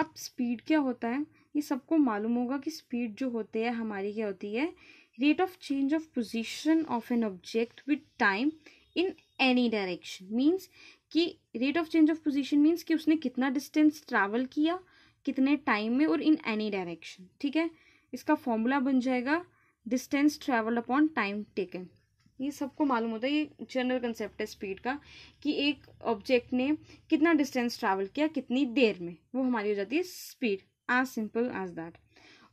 अब स्पीड क्या होता है ये सबको मालूम होगा कि स्पीड जो होती है हमारी क्या होती है rate of change of position of an object with time in any direction means कि rate of change of position means कि उसने कितना डिस्टेंस ट्रैवल किया कितने टाइम में और इन एनी डायरेक्शन ठीक है इसका फॉर्मूला बन जाएगा distance travel upon time taken ये सबको मालूम होता है ये जनरल कंसेप्ट है स्पीड का कि एक ऑब्जेक्ट ने कितना डिस्टेंस ट्रैवल किया कितनी देर में वो हमारी हो जाती है स्पीड आज सिंपल आज दैट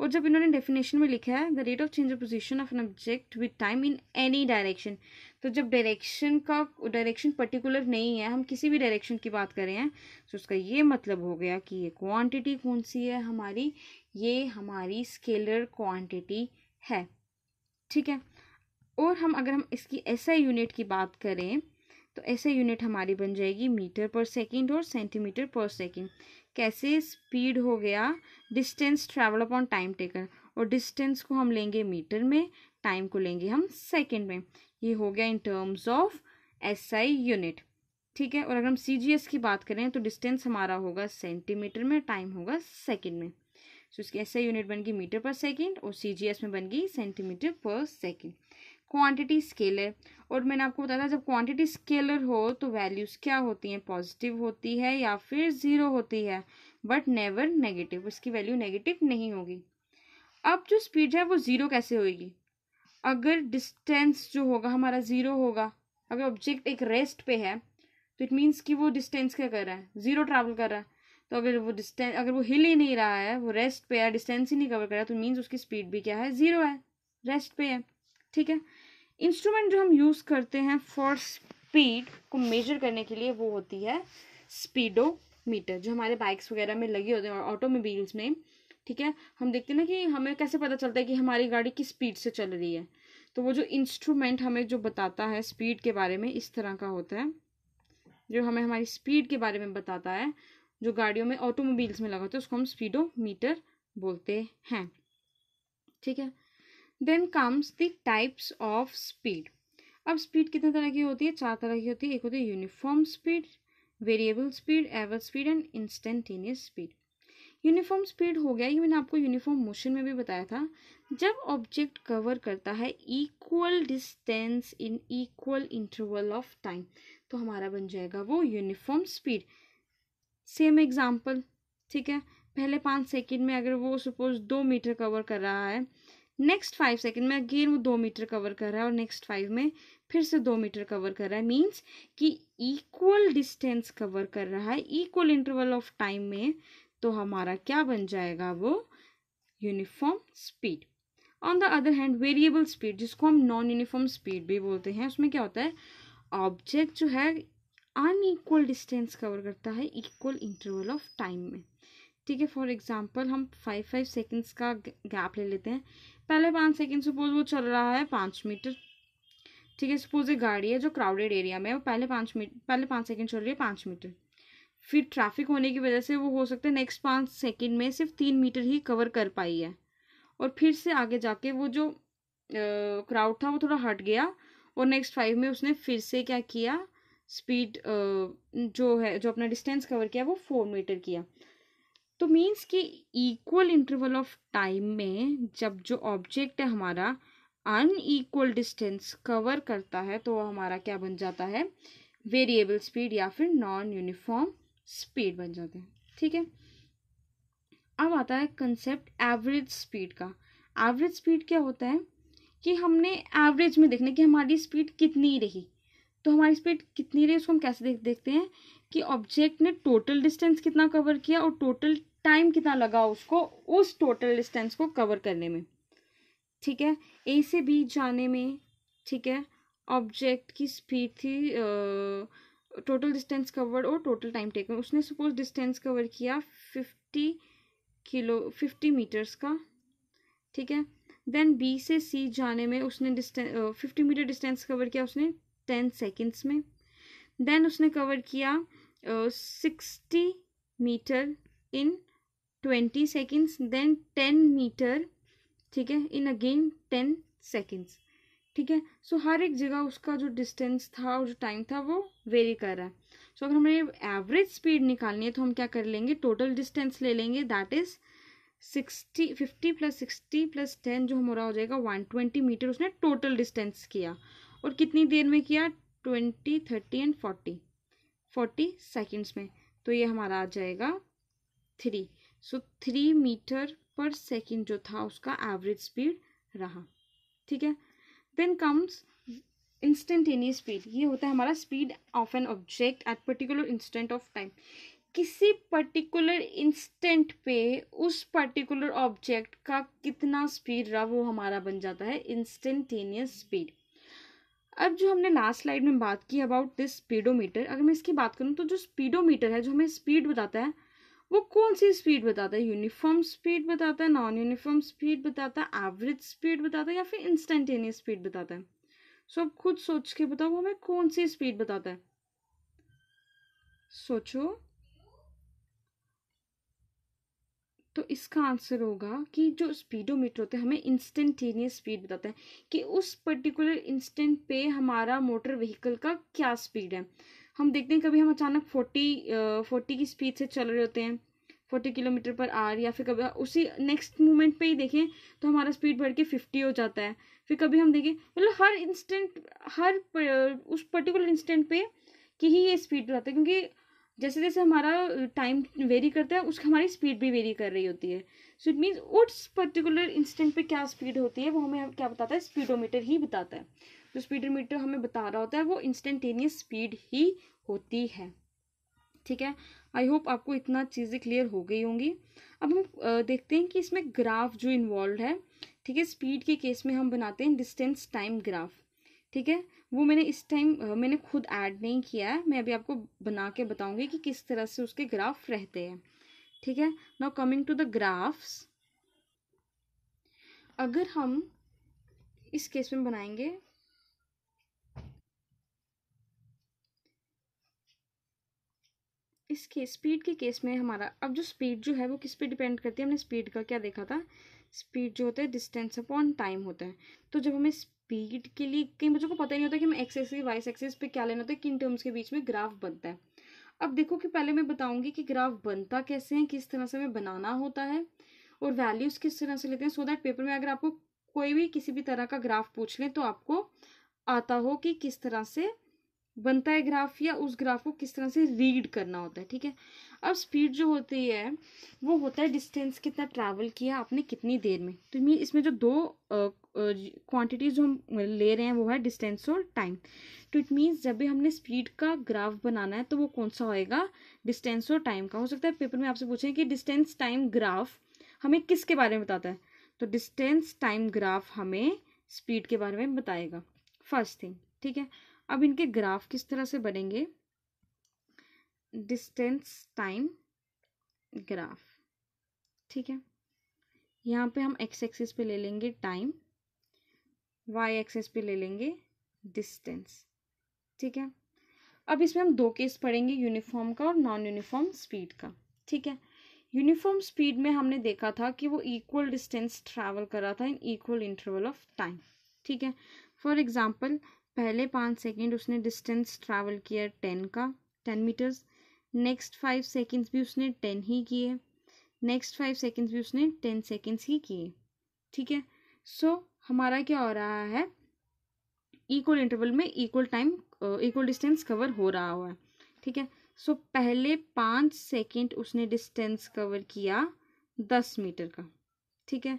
और जब इन्होंने डेफिनेशन में लिखा है the rate of change of position of an object with time in any direction तो जब डायरेक्शन का डायरेक्शन पर्टिकुलर नहीं है हम किसी भी डायरेक्शन की बात करें हैं तो उसका ये मतलब हो गया कि ये क्वांटिटी कौन सी है हमारी ये हमारी स्केलर क्वांटिटी है ठीक है और हम अगर हम इसकी ऐसा यूनिट की बात करें तो ऐसे यूनिट हमारी बन जाएगी मीटर पर सेकेंड और सेंटीमीटर पर सेकेंड कैसे स्पीड हो गया distance travel upon time taken और डिस्टेंस को हम लेंगे मीटर में टाइम को लेंगे हम सेकेंड में ये हो गया in terms of S I unit ठीक है और अगर हम सी जी एस की बात करें तो डिस्टेंस हमारा होगा सेंटीमीटर में टाइम होगा सेकेंड में सो so, इसकी एस आई यूनिट बन गई मीटर पर सेकेंड और सी जी एस में बन गई सेंटीमीटर पर सेकेंड क्वांटिटी स्केलर और मैंने आपको बताया था जब क्वांटिटी स्केलर हो तो वैल्यूज़ क्या होती हैं पॉजिटिव होती है या फिर ज़ीरो होती है बट नेवर नेगेटिव उसकी वैल्यू नेगेटिव नहीं होगी अब जो स्पीड है वो ज़ीरो कैसे होगी अगर डिस्टेंस जो होगा हमारा ज़ीरो होगा अगर ऑब्जेक्ट एक रेस्ट पे है तो इट मीन्स कि वो डिस्टेंस क्या कर रहा है ज़ीरो ट्रैवल कर रहा है तो अगर वो डिस्टेंस अगर वो हिल ही नहीं रहा है वो रेस्ट पे है डिस्टेंस ही नहीं कवर कर रहा है तो मीन्स उसकी स्पीड भी क्या है ज़ीरो है रेस्ट पे है ठीक है इंस्ट्रूमेंट जो हम यूज़ करते हैं फॉर स्पीड को मेजर करने के लिए वो होती है मीटर जो हमारे बाइक्स वगैरह में लगे होते हैं और ऑटोमोबाइल्स में ठीक है हम देखते हैं ना कि हमें कैसे पता चलता है कि हमारी गाड़ी किस स्पीड से चल रही है तो वो जो इंस्ट्रूमेंट हमें जो बताता है स्पीड के बारे में इस तरह का होता है जो हमें हमारी स्पीड के बारे में बताता है जो गाड़ियों में ऑटोमोबाइल्स में लगा होता है उसको हम स्पीडोमीटर बोलते हैं ठीक है then comes the types of speed अब स्पीड कितने तरह की होती है चार तरह की होती है एक होती है uniform speed variable speed average speed and instantaneous speed uniform speed हो गया ये मैंने आपको यूनिफॉर्म मोशन में भी बताया था जब ऑब्जेक्ट कवर करता है equal distance in equal interval of time तो हमारा बन जाएगा वो यूनिफॉर्म स्पीड सेम एग्जाम्पल ठीक है पहले पाँच सेकेंड में अगर वो सपोज दो मीटर कवर कर रहा है नेक्स्ट फाइव सेकेंड में अगेन वो दो मीटर कवर कर रहा है और नेक्स्ट फाइव में फिर से दो मीटर कवर कर रहा है मीन्स कि इक्वल डिस्टेंस कवर कर रहा है इक्वल इंटरवल ऑफ टाइम में तो हमारा क्या बन जाएगा वो uniform speed on the other hand variable speed जिसको हम नॉन यूनिफॉर्म स्पीड भी बोलते हैं उसमें क्या होता है ऑब्जेक्ट जो है अनईक्वल डिस्टेंस कवर करता है इक्वल इंटरवल ऑफ टाइम में ठीक है फॉर एग्जाम्पल हम फाइव फाइव सेकेंड्स का गैप ले लेते हैं पहले पाँच सेकेंड सपोज वो चल रहा है पाँच मीटर ठीक है सपोज एक गाड़ी है जो क्राउडेड एरिया में है वो पहले पाँच मीटर पहले पाँच सेकेंड चल रही है पाँच मीटर फिर ट्रैफिक होने की वजह से वो हो सकता है नेक्स्ट पाँच सेकेंड में सिर्फ तीन मीटर ही कवर कर पाई है और फिर से आगे जाके वो जो क्राउड था वो थोड़ा हट गया और नेक्स्ट फाइव में उसने फिर से क्या किया स्पीड जो है जो अपना डिस्टेंस कवर किया वो फोर मीटर किया तो मीन्स कि इक्वल इंटरवल ऑफ टाइम में जब जो ऑब्जेक्ट है हमारा अनईक्वल डिस्टेंस कवर करता है तो वह हमारा क्या बन जाता है वेरिएबल स्पीड या फिर नॉन यूनिफॉर्म स्पीड बन जाते हैं ठीक है अब आता है कंसेप्ट एवरेज स्पीड का एवरेज स्पीड क्या होता है कि हमने एवरेज में देखना कि हमारी स्पीड कितनी रही तो हमारी स्पीड कितनी रही उसको हम कैसे देख देखते हैं कि ऑब्जेक्ट ने टोटल डिस्टेंस कितना कवर किया और टोटल टाइम कितना लगा उसको उस टोटल डिस्टेंस को कवर करने में ठीक है ए से बी जाने में ठीक है ऑब्जेक्ट की स्पीड थी टोटल डिस्टेंस कवर्ड और टोटल टाइम टेकन उसने सपोज डिस्टेंस कवर किया फिफ्टी किलो फिफ्टी मीटर्स का ठीक है देन बी से सी जाने में उसने distance fifty metre distance cover किया उसने टेन सेकेंड्स में देन उसने कवर किया sixty metre in twenty seconds then ten metre ठीक है इन अगेन टेन सेकेंड्स ठीक है सो हर एक जगह उसका जो डिस्टेंस था और जो टाइम था वो वेरी कर रहा है सो so, अगर हमें एवरेज स्पीड निकालनी है तो हम क्या कर लेंगे टोटल डिस्टेंस ले लेंगे that is sixty fifty plus sixty plus ten जो हमारा हो जाएगा वन ट्वेंटी मीटर उसने टोटल डिस्टेंस किया और कितनी देर में किया twenty thirty and forty forty seconds में तो ये हमारा आ जाएगा three so three metre per second जो था उसका एवरेज स्पीड रहा ठीक है देन कम्स इंस्टेंटेनियस स्पीड ये होता है हमारा speed of an object at particular instant of time किसी पर्टिकुलर इंस्टेंट पे उस पर्टिकुलर ऑब्जेक्ट का कितना स्पीड रहा वो हमारा बन जाता है इंस्टेंटेनियस स्पीड अब जो हमने लास्ट स्लाइड में बात की अबाउट दिस स्पीडोमीटर अगर मैं इसकी बात करूँ तो जो स्पीडोमीटर है जो हमें स्पीड बताता है वो कौन सी स्पीड बताता है यूनिफॉर्म स्पीड बताता है नॉन यूनिफॉर्म स्पीड बताता है एवरेज स्पीड बताता है या फिर इंस्टेंटेनियस स्पीड बताता है सो अब खुद सोच के बताओ हमें कौन सी स्पीड बताता है सोचो तो इसका आंसर होगा कि जो स्पीडोमीटर होते हैं हमें इंस्टेंटेनियस स्पीड बताते हैं कि उस पर्टिकुलर इंस्टेंट पे हमारा मोटर व्हीकल का क्या स्पीड है हम देखते हैं कभी हम अचानक फोर्टी फोर्टी की स्पीड से चल रहे होते हैं फोर्टी किलोमीटर पर आर या फिर कभी उसी नेक्स्ट मोमेंट पे ही देखें तो हमारा स्पीड बढ़ के फिफ्टी हो जाता है फिर कभी हम देखें मतलब हर इंस्टेंट हर उस पर्टिकुलर इंस्टेंट पे कि ही ये स्पीड बढ़ाता है क्योंकि जैसे जैसे हमारा टाइम वेरी करता है उसकी हमारी स्पीड भी वेरी कर रही होती है सो इट मीन्स उस पर्टिकुलर इंस्टेंट पे क्या स्पीड होती है वो हमें क्या बताता है स्पीडोमीटर ही बताता है जो स्पीड मीटर हमें बता रहा होता है वो इंस्टेंटेनियस स्पीड ही होती है ठीक है आई होप आपको इतना चीज़ें क्लियर हो गई होंगी अब हम देखते हैं कि इसमें ग्राफ जो इन्वॉल्व है ठीक है स्पीड के केस में हम बनाते हैं डिस्टेंस टाइम ग्राफ ठीक है वो मैंने इस टाइम मैंने खुद ऐड नहीं किया है मैं अभी आपको बना के बताऊंगी कि किस तरह से उसके ग्राफ रहते हैं ठीक है now coming to the graphs अगर हम इस केस में बनाएंगे इस केस स्पीड के केस में हमारा अब जो स्पीड जो है वो किस पे डिपेंड करती है हमने स्पीड का क्या देखा था स्पीड जो होता है डिस्टेंस अपॉन टाइम होता है तो जब हमें स्पीड के लिए कई बच्चों को पता नहीं होता कि हमें एक्स एक्सेस वाई एक्सेस पे क्या लेना होता है किन टर्म्स के बीच में ग्राफ बनता है अब देखो कि पहले मैं बताऊंगी कि ग्राफ बनता कैसे है किस तरह से हमें बनाना होता है और वैल्यूज़ किस तरह से लेते हैं सो दैट पेपर में अगर आपको कोई भी किसी भी तरह का ग्राफ पूछ लें तो आपको आता हो कि किस तरह से बनता है ग्राफ या उस ग्राफ को किस तरह से रीड करना होता है ठीक है अब स्पीड जो होती है वो होता है डिस्टेंस कितना ट्रैवल किया आपने कितनी देर में तो मीन इसमें जो दो क्वांटिटीज जो हम ले रहे हैं वो है डिस्टेंस और टाइम तो इट मीन्स जब भी हमने स्पीड का ग्राफ बनाना है तो वो कौन सा होएगा डिस्टेंस और टाइम का हो सकता है पेपर में आपसे पूछें कि डिस्टेंस टाइम ग्राफ हमें किसके बारे में बताता है तो डिस्टेंस टाइम ग्राफ हमें स्पीड के बारे में बताएगा फर्स्ट थिंग ठीक है अब इनके ग्राफ किस तरह से बनेंगे डिस्टेंस टाइम ग्राफ ठीक है यहाँ पे हम एक्स एक्सिस पे ले लेंगे टाइम वाई एक्सिस पे ले लेंगे डिस्टेंस ठीक है अब इसमें हम दो केस पढ़ेंगे यूनिफॉर्म का और नॉन यूनिफॉर्म स्पीड का ठीक है यूनिफॉर्म स्पीड में हमने देखा था कि वो इक्वल डिस्टेंस ट्रैवल करा था in equal interval of time ठीक है फॉर एग्जाम्पल पहले पाँच सेकेंड उसने डिस्टेंस ट्रैवल किया टेन का ten metres next five seconds भी उसने टेन ही किए नेक्स्ट फाइव सेकेंड्स भी उसने टेन सेकेंड्स ही किए ठीक है सो so, हमारा क्या हो रहा है इक्वल इंटरवल में equal time equal distance cover हो रहा हुआ है ठीक है सो पहले पाँच सेकेंड उसने डिस्टेंस कवर किया दस मीटर का ठीक है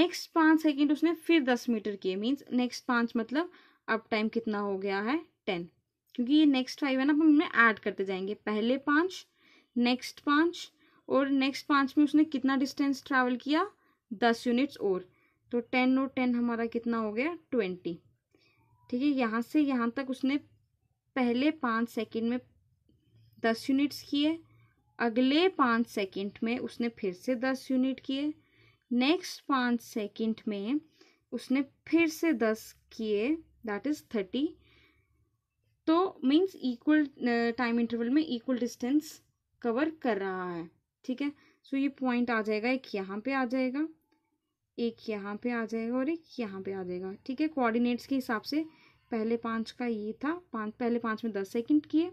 नेक्स्ट पाँच सेकेंड उसने फिर दस मीटर किए मीन्स नेक्स्ट पाँच मतलब अब टाइम कितना हो गया है टेन क्योंकि ये नेक्स्ट फाइव है ना हम इनमें ऐड करते जाएंगे पहले पाँच नेक्स्ट पाँच और नेक्स्ट पाँच में उसने कितना डिस्टेंस ट्रैवल किया दस यूनिट्स और तो टेन और टेन हमारा कितना हो गया ट्वेंटी ठीक है यहाँ से यहाँ तक उसने पहले पाँच सेकंड में दस यूनिट्स किए अगले पाँच सेकंड में उसने फिर से दस यूनिट किए नेक्स्ट पाँच सेकेंड में उसने फिर से दस किए दैट इज थर्टी तो मीन्स इक्वल टाइम इंटरवल में इक्वल डिस्टेंस कवर कर रहा है ठीक है सो so, ये पॉइंट आ जाएगा एक यहाँ पे आ जाएगा एक यहाँ पे आ जाएगा और एक यहाँ पे आ जाएगा ठीक है कोऑर्डिनेट्स के हिसाब से पहले पाँच का ये था पाँच पहले पाँच में दस सेकंड किए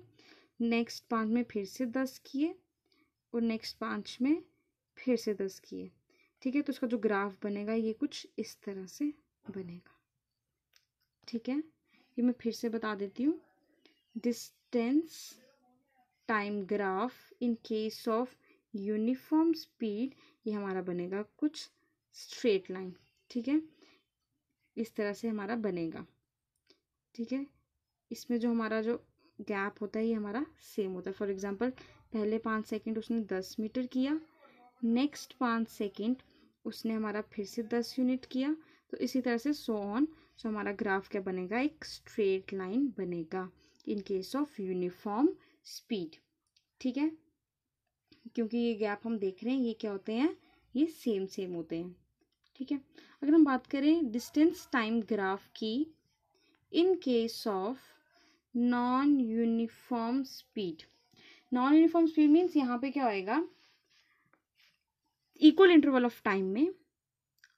नेक्स्ट पाँच में फिर से दस किए और नेक्स्ट पाँच में फिर से दस किए ठीक है तो उसका जो ग्राफ बनेगा ये कुछ इस तरह से बनेगा ठीक है ये मैं फिर से बता देती हूँ distance time graph in case of uniform speed ये हमारा बनेगा कुछ स्ट्रेट लाइन ठीक है इस तरह से हमारा बनेगा ठीक है इसमें जो हमारा जो गैप होता है ये हमारा सेम होता है फॉर एग्ज़ाम्पल पहले पाँच सेकंड उसने दस मीटर किया नेक्स्ट पाँच सेकंड उसने हमारा फिर से दस यूनिट किया तो इसी तरह से सो ऑन सो हमारा ग्राफ क्या बनेगा एक स्ट्रेट लाइन बनेगा in case of uniform speed ठीक है क्योंकि ये गैप हम देख रहे हैं ये क्या होते हैं ये सेम सेम होते हैं ठीक है अगर हम बात करें डिस्टेंस टाइम ग्राफ की in case of non uniform speed non uniform speed means यहाँ पे क्या होएगा इक्वल इंटरवल ऑफ टाइम में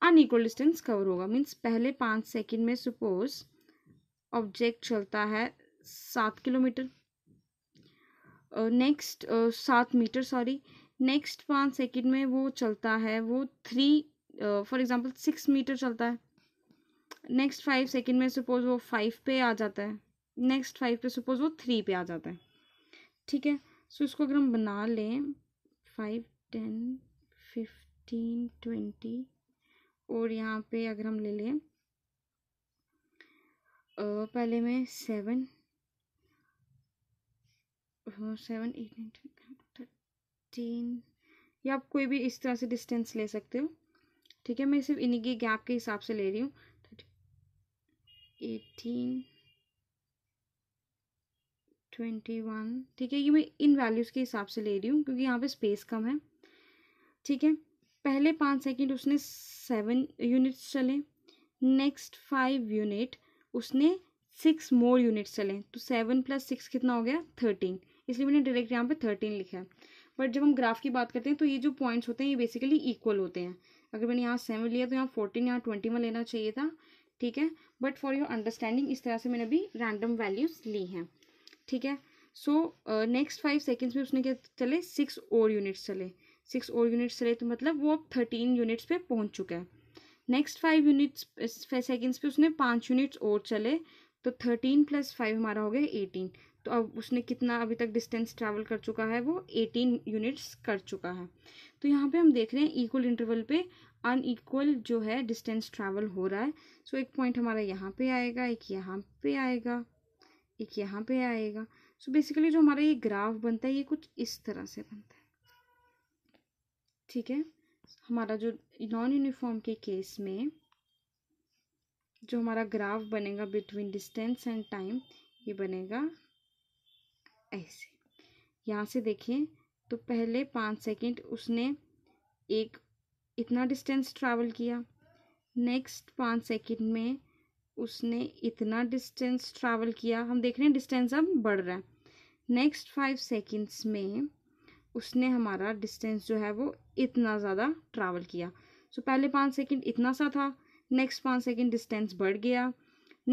अनइक्वल डिस्टेंस कवर होगा मीन्स पहले पाँच सेकंड में सपोज ऑब्जेक्ट चलता है सात किलोमीटर नेक्स्ट सात मीटर सॉरी नेक्स्ट पाँच सेकंड में वो चलता है वो three for example six metre चलता है नेक्स्ट फाइव सेकंड में सपोज वो फाइव पे आ जाता है नेक्स्ट फाइव पे सपोज वो थ्री पे आ जाता है ठीक है सो इसको अगर हम बना लें फाइव टेन फिफ्टीन ट्वेंटी और यहाँ पे अगर हम ले लें पहले मैं सेवन सेवन एट थर्टीन या आप कोई भी इस तरह से डिस्टेंस ले सकते हो ठीक है मैं सिर्फ इन्हीं के गैप के हिसाब से ले रही हूँ एटीन ट्वेंटी वन ठीक है ये मैं इन वैल्यूज़ के हिसाब से ले रही हूँ क्योंकि यहाँ पे स्पेस कम है ठीक है पहले पाँच सेकंड उसने सेवन यूनिट्स चले नेक्स्ट फाइव यूनिट उसने सिक्स मोर यूनिट्स चले तो सेवन प्लस सिक्स कितना हो गया थर्टीन इसलिए मैंने डायरेक्ट यहाँ पे थर्टीन लिखा है बट जब हम ग्राफ की बात करते हैं तो ये जो पॉइंट्स होते हैं ये बेसिकली इक्वल होते हैं अगर मैंने यहाँ सेवन लिया तो यहाँ फोर्टीन यहाँ ट्वेंटी में लेना चाहिए था ठीक है बट फॉर योर अंडरस्टैंडिंग इस तरह से मैंने अभी रैंडम वैल्यूज़ ली हैं ठीक है सो नेक्स्ट फाइव सेकेंड्स में उसने क्या चले सिक्स और यूनिट्स चले सिक्स और यूनिट्स चले तो मतलब वो अब थर्टीन यूनिट्स पे पहुंच चुका है नेक्स्ट फाइव यूनिट्स सेकेंड्स पे उसने पाँच यूनिट्स और चले तो थर्टीन प्लस फाइव हमारा हो गया एटीन तो अब उसने कितना अभी तक डिस्टेंस ट्रैवल कर चुका है वो एटीन यूनिट्स कर चुका है तो यहाँ पे हम देख रहे हैं इक्वल इंटरवल पे अनइक्वल जो है डिस्टेंस ट्रैवल हो रहा है सो so, एक पॉइंट हमारा यहाँ पे आएगा एक यहाँ पे आएगा एक यहाँ पे आएगा सो so, बेसिकली जो हमारा ये ग्राफ बनता है ये कुछ इस तरह से बनता है ठीक है हमारा जो नॉन यूनिफॉर्म के केस में जो हमारा ग्राफ बनेगा बिटवीन डिस्टेंस एंड टाइम ये बनेगा ऐसे यहाँ से देखें तो पहले पाँच सेकंड उसने एक इतना डिस्टेंस ट्रैवल किया नेक्स्ट पाँच सेकंड में उसने इतना डिस्टेंस ट्रैवल किया हम देख रहे हैं डिस्टेंस अब बढ़ रहा है नेक्स्ट फाइव सेकंड्स में उसने हमारा डिस्टेंस जो है वो इतना ज़्यादा ट्रैवल किया सो so, पहले पाँच सेकंड इतना सा था नेक्स्ट पाँच सेकंड डिस्टेंस बढ़ गया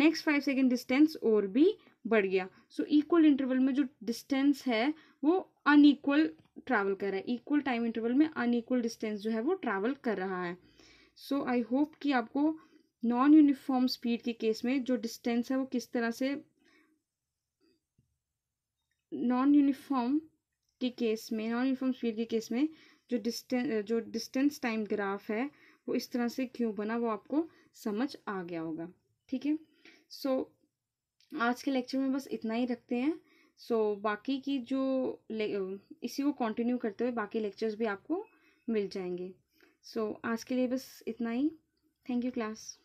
नेक्स्ट फाइव सेकंड डिस्टेंस और भी बढ़ गया सो इक्वल इंटरवल में जो डिस्टेंस है वो अनईक्वल ट्रैवल कर रहा है इक्वल टाइम इंटरवल में अनईक्वल डिस्टेंस जो है वो ट्रैवल कर रहा है सो आई होप कि आपको नॉन यूनिफॉर्म स्पीड के केस में जो डिस्टेंस है वो किस तरह से नॉन यूनिफॉर्म के केस में नॉन यूनिफॉर्म स्पीड के केस में जो डिस्टेंस जो डिस्टेंस टाइम ग्राफ है वो इस तरह से क्यों बना वो आपको समझ आ गया होगा ठीक है सो आज के लेक्चर में बस इतना ही रखते हैं सो so, बाकी की जो इसी को कंटिन्यू करते हुए बाकी लेक्चर्स भी आपको मिल जाएंगे सो so, आज के लिए बस इतना ही थैंक यू क्लास